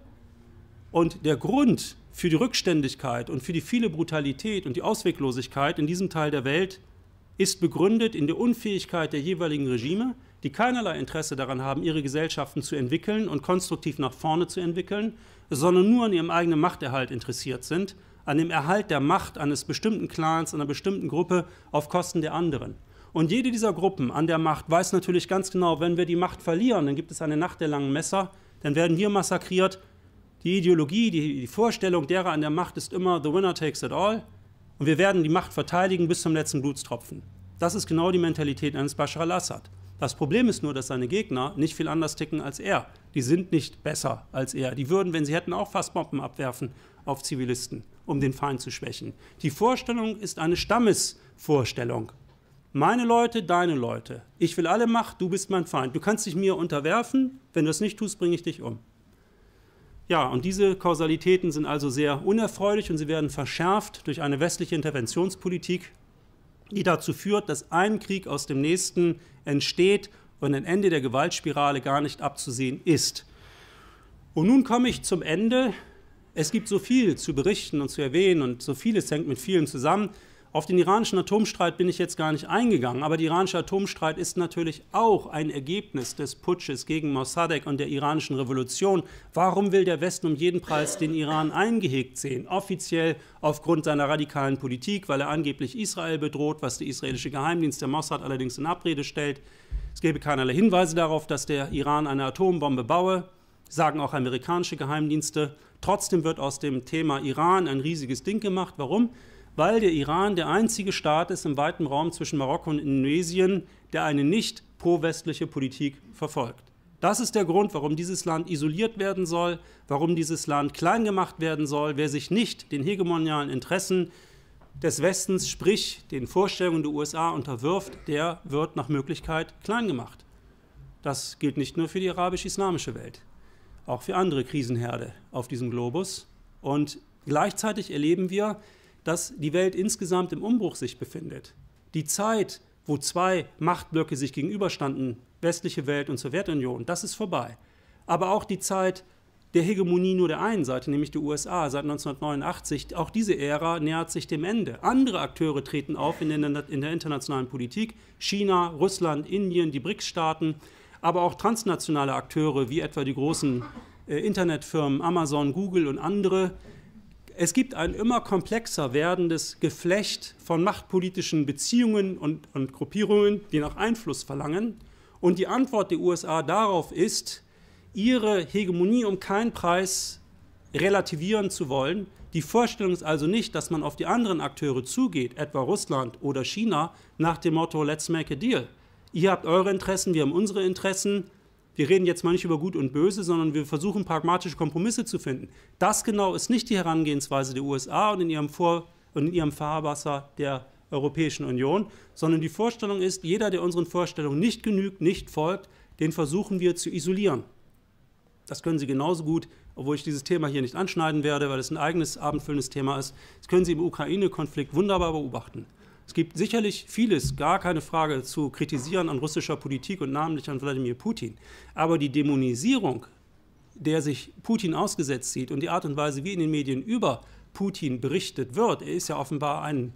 Und der Grund, für die Rückständigkeit und für die viele Brutalität und die Ausweglosigkeit in diesem Teil der Welt ist begründet in der Unfähigkeit der jeweiligen Regime, die keinerlei Interesse daran haben, ihre Gesellschaften zu entwickeln und konstruktiv nach vorne zu entwickeln, sondern nur an ihrem eigenen Machterhalt interessiert sind, an dem Erhalt der Macht eines bestimmten Clans, einer bestimmten Gruppe auf Kosten der anderen. Und jede dieser Gruppen an der Macht weiß natürlich ganz genau, wenn wir die Macht verlieren, dann gibt es eine Nacht der langen Messer, dann werden wir massakriert, die Ideologie, die, die Vorstellung derer an der Macht ist immer, the winner takes it all. Und wir werden die Macht verteidigen bis zum letzten Blutstropfen. Das ist genau die Mentalität eines Bashar al-Assad. Das Problem ist nur, dass seine Gegner nicht viel anders ticken als er. Die sind nicht besser als er. Die würden, wenn sie hätten, auch Fassbomben abwerfen auf Zivilisten, um den Feind zu schwächen. Die Vorstellung ist eine Stammesvorstellung. Meine Leute, deine Leute. Ich will alle Macht, du bist mein Feind. Du kannst dich mir unterwerfen. Wenn du es nicht tust, bringe ich dich um. Ja, und diese Kausalitäten sind also sehr unerfreulich und sie werden verschärft durch eine westliche Interventionspolitik, die dazu führt, dass ein Krieg aus dem nächsten entsteht und ein Ende der Gewaltspirale gar nicht abzusehen ist. Und nun komme ich zum Ende. Es gibt so viel zu berichten und zu erwähnen und so vieles hängt mit vielen zusammen. Auf den iranischen Atomstreit bin ich jetzt gar nicht eingegangen, aber der iranische Atomstreit ist natürlich auch ein Ergebnis des Putsches gegen Mossadegh und der iranischen Revolution. Warum will der Westen um jeden Preis den Iran eingehegt sehen? Offiziell aufgrund seiner radikalen Politik, weil er angeblich Israel bedroht, was der israelische Geheimdienst der Mossad allerdings in Abrede stellt. Es gäbe keinerlei Hinweise darauf, dass der Iran eine Atombombe baue, sagen auch amerikanische Geheimdienste. Trotzdem wird aus dem Thema Iran ein riesiges Ding gemacht. Warum? weil der Iran der einzige Staat ist im weiten Raum zwischen Marokko und Indonesien, der eine nicht pro-westliche Politik verfolgt. Das ist der Grund, warum dieses Land isoliert werden soll, warum dieses Land klein gemacht werden soll. Wer sich nicht den hegemonialen Interessen des Westens, sprich den Vorstellungen der USA unterwirft, der wird nach Möglichkeit klein gemacht. Das gilt nicht nur für die arabisch-islamische Welt, auch für andere Krisenherde auf diesem Globus. Und gleichzeitig erleben wir, dass die Welt insgesamt im Umbruch sich befindet. Die Zeit, wo zwei Machtblöcke sich gegenüberstanden, westliche Welt und Sowjetunion, das ist vorbei. Aber auch die Zeit der Hegemonie nur der einen Seite, nämlich der USA seit 1989, auch diese Ära nähert sich dem Ende. Andere Akteure treten auf in der, in der internationalen Politik, China, Russland, Indien, die BRICS-Staaten, aber auch transnationale Akteure wie etwa die großen äh, Internetfirmen Amazon, Google und andere, es gibt ein immer komplexer werdendes Geflecht von machtpolitischen Beziehungen und, und Gruppierungen, die nach Einfluss verlangen. Und die Antwort der USA darauf ist, ihre Hegemonie um keinen Preis relativieren zu wollen. Die Vorstellung ist also nicht, dass man auf die anderen Akteure zugeht, etwa Russland oder China, nach dem Motto Let's make a deal. Ihr habt eure Interessen, wir haben unsere Interessen, wir reden jetzt mal nicht über Gut und Böse, sondern wir versuchen pragmatische Kompromisse zu finden. Das genau ist nicht die Herangehensweise der USA und in ihrem, Vor und in ihrem Fahrwasser der Europäischen Union, sondern die Vorstellung ist, jeder, der unseren Vorstellungen nicht genügt, nicht folgt, den versuchen wir zu isolieren. Das können Sie genauso gut, obwohl ich dieses Thema hier nicht anschneiden werde, weil es ein eigenes abendfüllendes Thema ist. Das können Sie im Ukraine-Konflikt wunderbar beobachten. Es gibt sicherlich vieles, gar keine Frage, zu kritisieren an russischer Politik und namentlich an Wladimir Putin. Aber die Dämonisierung, der sich Putin ausgesetzt sieht und die Art und Weise, wie in den Medien über Putin berichtet wird, er ist ja offenbar ein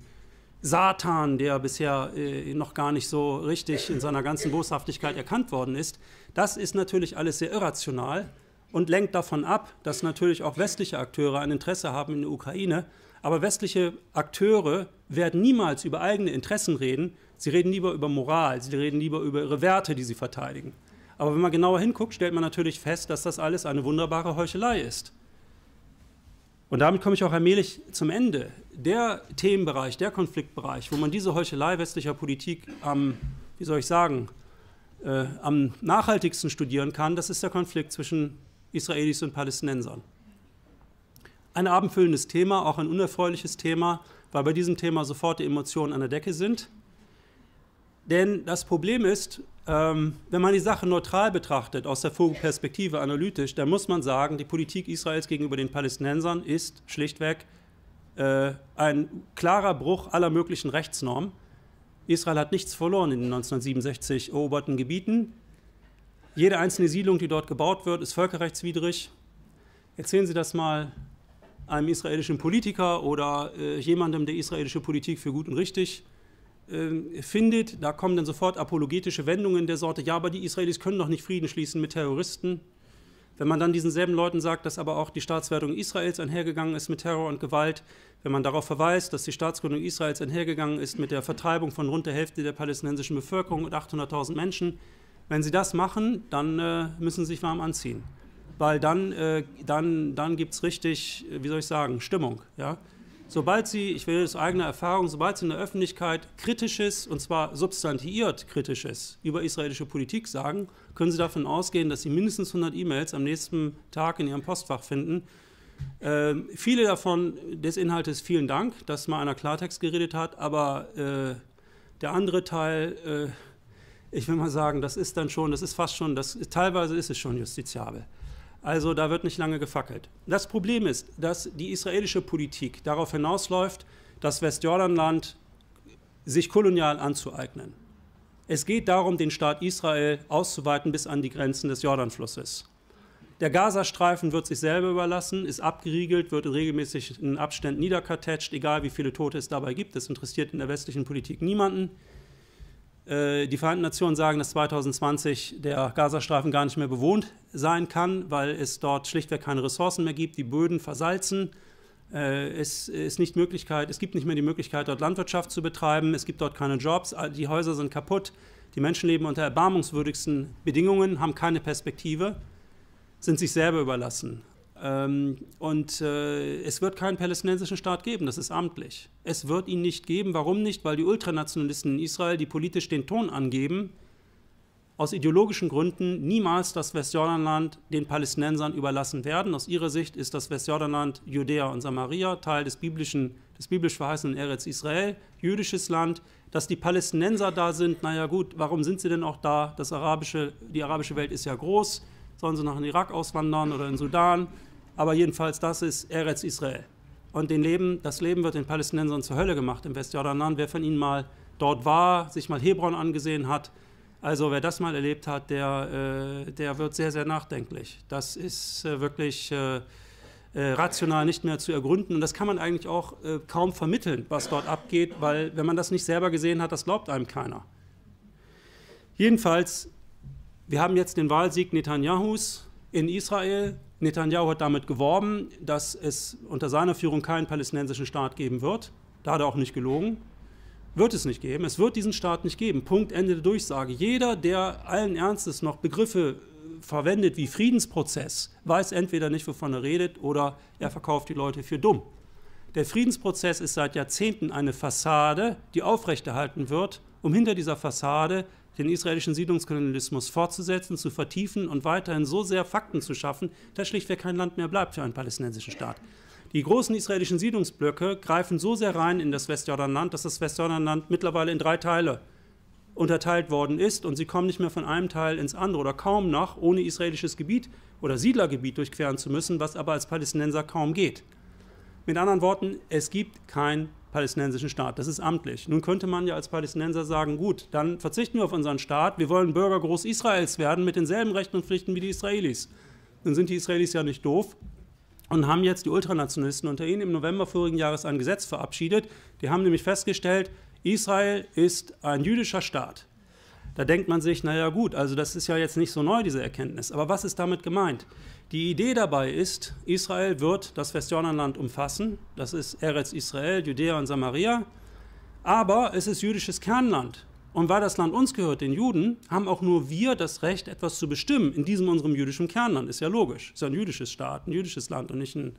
Satan, der bisher äh, noch gar nicht so richtig in seiner ganzen Boshaftigkeit erkannt worden ist, das ist natürlich alles sehr irrational und lenkt davon ab, dass natürlich auch westliche Akteure ein Interesse haben in der Ukraine aber westliche Akteure werden niemals über eigene Interessen reden. Sie reden lieber über Moral, sie reden lieber über ihre Werte, die sie verteidigen. Aber wenn man genauer hinguckt, stellt man natürlich fest, dass das alles eine wunderbare Heuchelei ist. Und damit komme ich auch allmählich zum Ende. Der Themenbereich, der Konfliktbereich, wo man diese Heuchelei westlicher Politik am, wie soll ich sagen, äh, am nachhaltigsten studieren kann, das ist der Konflikt zwischen Israelis und Palästinensern ein abendfüllendes Thema, auch ein unerfreuliches Thema, weil bei diesem Thema sofort die Emotionen an der Decke sind. Denn das Problem ist, ähm, wenn man die Sache neutral betrachtet, aus der Vogelperspektive analytisch, dann muss man sagen, die Politik Israels gegenüber den Palästinensern ist schlichtweg äh, ein klarer Bruch aller möglichen Rechtsnormen. Israel hat nichts verloren in den 1967 eroberten Gebieten. Jede einzelne Siedlung, die dort gebaut wird, ist völkerrechtswidrig. Erzählen Sie das mal einem israelischen Politiker oder äh, jemandem, der israelische Politik für gut und richtig äh, findet. Da kommen dann sofort apologetische Wendungen der Sorte, ja, aber die Israelis können doch nicht Frieden schließen mit Terroristen. Wenn man dann diesen selben Leuten sagt, dass aber auch die Staatswertung Israels einhergegangen ist mit Terror und Gewalt, wenn man darauf verweist, dass die Staatsgründung Israels einhergegangen ist mit der Vertreibung von rund der Hälfte der palästinensischen Bevölkerung und 800.000 Menschen, wenn sie das machen, dann äh, müssen sie sich warm anziehen weil dann, äh, dann, dann gibt es richtig, äh, wie soll ich sagen, Stimmung. Ja? Sobald sie, ich will aus eigener Erfahrung, sobald sie in der Öffentlichkeit kritisches, und zwar substantiiert kritisches, über israelische Politik sagen, können sie davon ausgehen, dass sie mindestens 100 E-Mails am nächsten Tag in ihrem Postfach finden. Äh, viele davon des Inhaltes vielen Dank, dass mal einer Klartext geredet hat, aber äh, der andere Teil, äh, ich will mal sagen, das ist dann schon, das ist fast schon, das, teilweise ist es schon justiziabel. Also da wird nicht lange gefackelt. Das Problem ist, dass die israelische Politik darauf hinausläuft, das Westjordanland sich kolonial anzueignen. Es geht darum, den Staat Israel auszuweiten bis an die Grenzen des Jordanflusses. Der Gazastreifen wird sich selber überlassen, ist abgeriegelt, wird in regelmäßigen Abständen niederkartätscht, egal wie viele Tote es dabei gibt. Das interessiert in der westlichen Politik niemanden. Äh, die Vereinten Nationen sagen, dass 2020 der Gazastreifen gar nicht mehr bewohnt sein kann, weil es dort schlichtweg keine Ressourcen mehr gibt. Die Böden versalzen. Äh, es, ist nicht Möglichkeit, es gibt nicht mehr die Möglichkeit, dort Landwirtschaft zu betreiben. Es gibt dort keine Jobs. Die Häuser sind kaputt. Die Menschen leben unter erbarmungswürdigsten Bedingungen, haben keine Perspektive, sind sich selber überlassen. Ähm, und äh, es wird keinen palästinensischen Staat geben, das ist amtlich. Es wird ihn nicht geben. Warum nicht? Weil die Ultranationalisten in Israel, die politisch den Ton angeben, aus ideologischen Gründen niemals das Westjordanland den Palästinensern überlassen werden. Aus ihrer Sicht ist das Westjordanland Judäa und Samaria Teil des biblischen, des biblisch verheißenen Eretz Israel, jüdisches Land. Dass die Palästinenser da sind, naja gut, warum sind sie denn auch da? Das arabische, die arabische Welt ist ja groß. Sollen sie nach in Irak auswandern oder in Sudan? Aber jedenfalls, das ist Eretz Israel. Und Leben, das Leben wird den Palästinensern zur Hölle gemacht im Westjordanland. Wer von ihnen mal dort war, sich mal Hebron angesehen hat, also wer das mal erlebt hat, der, äh, der wird sehr, sehr nachdenklich. Das ist äh, wirklich äh, äh rational nicht mehr zu ergründen. Und das kann man eigentlich auch äh, kaum vermitteln, was dort abgeht, weil wenn man das nicht selber gesehen hat, das glaubt einem keiner. Jedenfalls, wir haben jetzt den Wahlsieg Netanyahus in Israel Netanyahu hat damit geworben, dass es unter seiner Führung keinen palästinensischen Staat geben wird. Da hat er auch nicht gelogen. Wird es nicht geben. Es wird diesen Staat nicht geben. Punkt, Ende der Durchsage. Jeder, der allen Ernstes noch Begriffe äh, verwendet wie Friedensprozess, weiß entweder nicht, wovon er redet, oder er verkauft die Leute für dumm. Der Friedensprozess ist seit Jahrzehnten eine Fassade, die aufrechterhalten wird, um hinter dieser Fassade den israelischen Siedlungskolonialismus fortzusetzen, zu vertiefen und weiterhin so sehr Fakten zu schaffen, dass schlichtweg kein Land mehr bleibt für einen palästinensischen Staat. Die großen israelischen Siedlungsblöcke greifen so sehr rein in das Westjordanland, dass das Westjordanland mittlerweile in drei Teile unterteilt worden ist und sie kommen nicht mehr von einem Teil ins andere oder kaum noch, ohne israelisches Gebiet oder Siedlergebiet durchqueren zu müssen, was aber als Palästinenser kaum geht. Mit anderen Worten, es gibt kein palästinensischen Staat. Das ist amtlich. Nun könnte man ja als Palästinenser sagen, gut, dann verzichten wir auf unseren Staat, wir wollen Bürger Groß Israels werden mit denselben Rechten und Pflichten wie die Israelis. Dann sind die Israelis ja nicht doof und haben jetzt die Ultranationalisten unter ihnen im November vorigen Jahres ein Gesetz verabschiedet. Die haben nämlich festgestellt, Israel ist ein jüdischer Staat. Da denkt man sich, naja gut, also das ist ja jetzt nicht so neu, diese Erkenntnis. Aber was ist damit gemeint? Die Idee dabei ist, Israel wird das Westjordanland umfassen. Das ist Eretz Israel, Judäa und Samaria. Aber es ist jüdisches Kernland. Und weil das Land uns gehört, den Juden, haben auch nur wir das Recht, etwas zu bestimmen in diesem unserem jüdischen Kernland. Ist ja logisch. Ist ja ein jüdisches Staat, ein jüdisches Land und nicht ein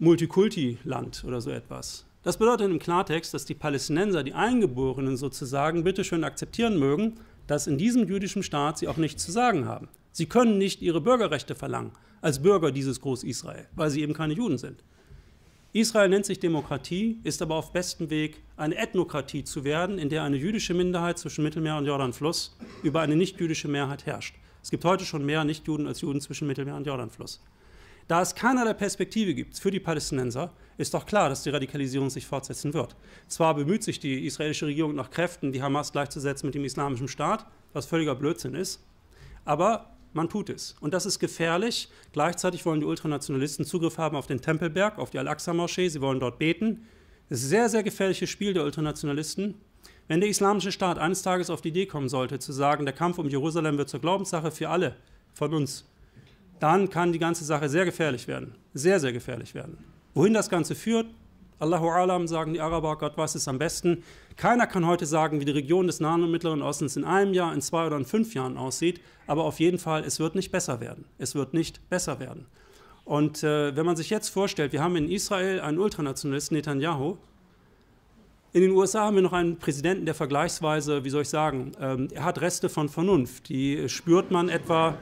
Multikulti-Land oder so etwas. Das bedeutet im Klartext, dass die Palästinenser, die Eingeborenen sozusagen, bitteschön akzeptieren mögen, dass in diesem jüdischen Staat sie auch nichts zu sagen haben. Sie können nicht ihre Bürgerrechte verlangen als Bürger dieses Groß-Israel, weil sie eben keine Juden sind. Israel nennt sich Demokratie, ist aber auf bestem Weg, eine Ethnokratie zu werden, in der eine jüdische Minderheit zwischen Mittelmeer und Jordanfluss über eine nichtjüdische Mehrheit herrscht. Es gibt heute schon mehr Nichtjuden als Juden zwischen Mittelmeer und Jordanfluss. Da es keinerlei Perspektive gibt für die Palästinenser, ist doch klar, dass die Radikalisierung sich fortsetzen wird. Zwar bemüht sich die israelische Regierung nach Kräften, die Hamas gleichzusetzen mit dem islamischen Staat, was völliger Blödsinn ist, aber man tut es. Und das ist gefährlich. Gleichzeitig wollen die Ultranationalisten Zugriff haben auf den Tempelberg, auf die Al-Aqsa-Moschee. Sie wollen dort beten. Das ist ein sehr, sehr gefährliches Spiel der Ultranationalisten. Wenn der islamische Staat eines Tages auf die Idee kommen sollte, zu sagen, der Kampf um Jerusalem wird zur Glaubenssache für alle von uns, dann kann die ganze Sache sehr gefährlich werden. Sehr, sehr gefährlich werden. Wohin das Ganze führt, Allahu Alam, sagen die Araber, Gott weiß es am besten. Keiner kann heute sagen, wie die Region des Nahen und Mittleren Ostens in einem Jahr, in zwei oder in fünf Jahren aussieht, aber auf jeden Fall, es wird nicht besser werden. Es wird nicht besser werden. Und äh, wenn man sich jetzt vorstellt, wir haben in Israel einen Ultranationalisten, Netanyahu, in den USA haben wir noch einen Präsidenten, der vergleichsweise, wie soll ich sagen, ähm, er hat Reste von Vernunft. Die spürt man etwa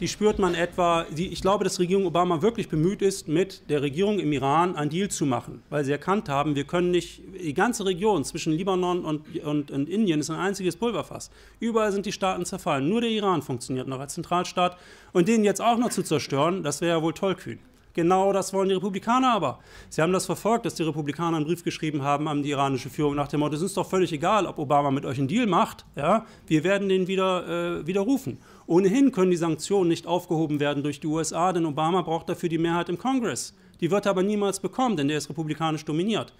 die spürt man etwa, ich glaube, dass Regierung Obama wirklich bemüht ist, mit der Regierung im Iran einen Deal zu machen, weil sie erkannt haben, wir können nicht, die ganze Region zwischen Libanon und, und, und Indien ist ein einziges Pulverfass. Überall sind die Staaten zerfallen. Nur der Iran funktioniert noch als Zentralstaat. Und den jetzt auch noch zu zerstören, das wäre ja wohl tollkühn. Genau das wollen die Republikaner aber. Sie haben das verfolgt, dass die Republikaner einen Brief geschrieben haben an die iranische Führung nach dem Motto, es ist doch völlig egal, ob Obama mit euch einen Deal macht, ja? wir werden den wieder äh, widerrufen. Ohnehin können die Sanktionen nicht aufgehoben werden durch die USA, denn Obama braucht dafür die Mehrheit im Kongress. Die wird er aber niemals bekommen, denn der ist republikanisch dominiert.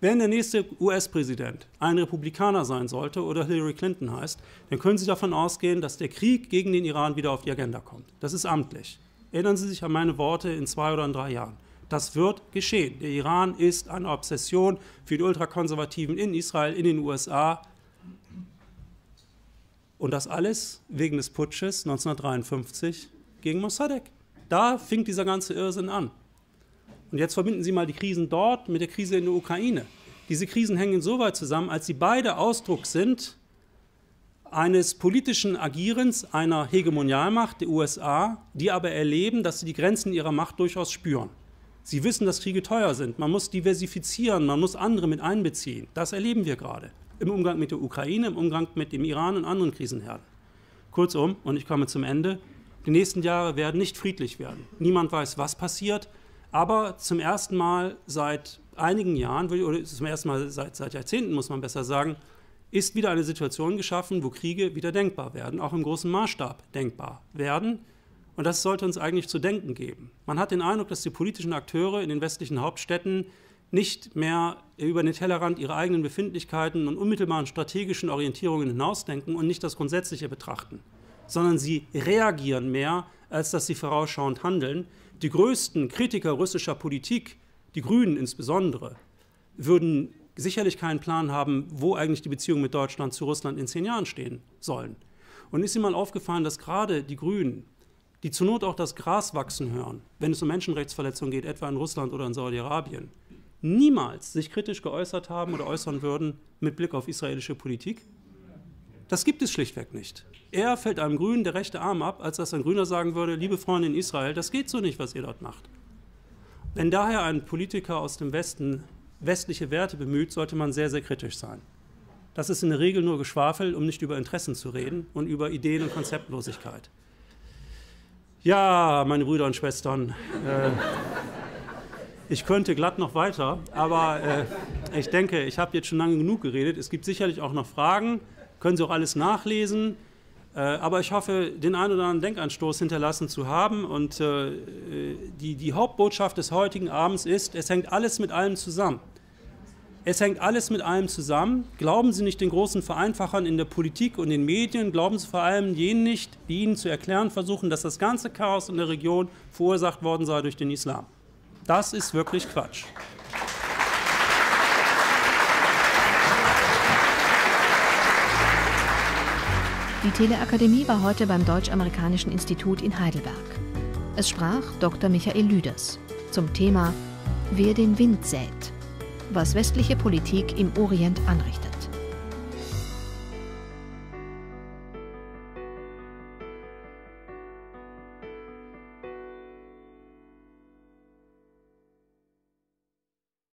Wenn der nächste US-Präsident ein Republikaner sein sollte oder Hillary Clinton heißt, dann können Sie davon ausgehen, dass der Krieg gegen den Iran wieder auf die Agenda kommt. Das ist amtlich. Erinnern Sie sich an meine Worte in zwei oder in drei Jahren. Das wird geschehen. Der Iran ist eine Obsession für die Ultrakonservativen in Israel, in den USA, und das alles wegen des Putsches 1953 gegen Mossadegh. Da fing dieser ganze Irrsinn an. Und jetzt verbinden Sie mal die Krisen dort mit der Krise in der Ukraine. Diese Krisen hängen insoweit zusammen, als sie beide Ausdruck sind eines politischen Agierens einer Hegemonialmacht der USA, die aber erleben, dass sie die Grenzen ihrer Macht durchaus spüren. Sie wissen, dass Kriege teuer sind. Man muss diversifizieren, man muss andere mit einbeziehen. Das erleben wir gerade im Umgang mit der Ukraine, im Umgang mit dem Iran und anderen Krisenherden. Kurzum, und ich komme zum Ende, die nächsten Jahre werden nicht friedlich werden. Niemand weiß, was passiert, aber zum ersten Mal seit einigen Jahren, oder zum ersten Mal seit, seit Jahrzehnten, muss man besser sagen, ist wieder eine Situation geschaffen, wo Kriege wieder denkbar werden, auch im großen Maßstab denkbar werden. Und das sollte uns eigentlich zu denken geben. Man hat den Eindruck, dass die politischen Akteure in den westlichen Hauptstädten nicht mehr über den Tellerrand ihre eigenen Befindlichkeiten und unmittelbaren strategischen Orientierungen hinausdenken und nicht das Grundsätzliche betrachten, sondern sie reagieren mehr, als dass sie vorausschauend handeln. Die größten Kritiker russischer Politik, die Grünen insbesondere, würden sicherlich keinen Plan haben, wo eigentlich die Beziehungen mit Deutschland zu Russland in zehn Jahren stehen sollen. Und ist Ihnen mal aufgefallen, dass gerade die Grünen, die zur Not auch das Gras wachsen hören, wenn es um Menschenrechtsverletzungen geht, etwa in Russland oder in Saudi-Arabien, niemals sich kritisch geäußert haben oder äußern würden mit Blick auf israelische Politik? Das gibt es schlichtweg nicht. Eher fällt einem Grünen der rechte Arm ab, als dass ein Grüner sagen würde, liebe Freunde in Israel, das geht so nicht, was ihr dort macht. Wenn daher ein Politiker aus dem Westen westliche Werte bemüht, sollte man sehr, sehr kritisch sein. Das ist in der Regel nur Geschwafel, um nicht über Interessen zu reden und über Ideen und Konzeptlosigkeit. Ja, meine Brüder und Schwestern. Äh, ich könnte glatt noch weiter, aber äh, ich denke, ich habe jetzt schon lange genug geredet. Es gibt sicherlich auch noch Fragen, können Sie auch alles nachlesen. Äh, aber ich hoffe, den einen oder anderen Denkanstoß hinterlassen zu haben. Und äh, die, die Hauptbotschaft des heutigen Abends ist, es hängt alles mit allem zusammen. Es hängt alles mit allem zusammen. Glauben Sie nicht den großen Vereinfachern in der Politik und den Medien, glauben Sie vor allem jenen nicht, die Ihnen zu erklären versuchen, dass das ganze Chaos in der Region verursacht worden sei durch den Islam. Das ist wirklich Quatsch. Die Teleakademie war heute beim Deutsch-Amerikanischen Institut in Heidelberg. Es sprach Dr. Michael Lüders zum Thema Wer den Wind sät, was westliche Politik im Orient anrichtet.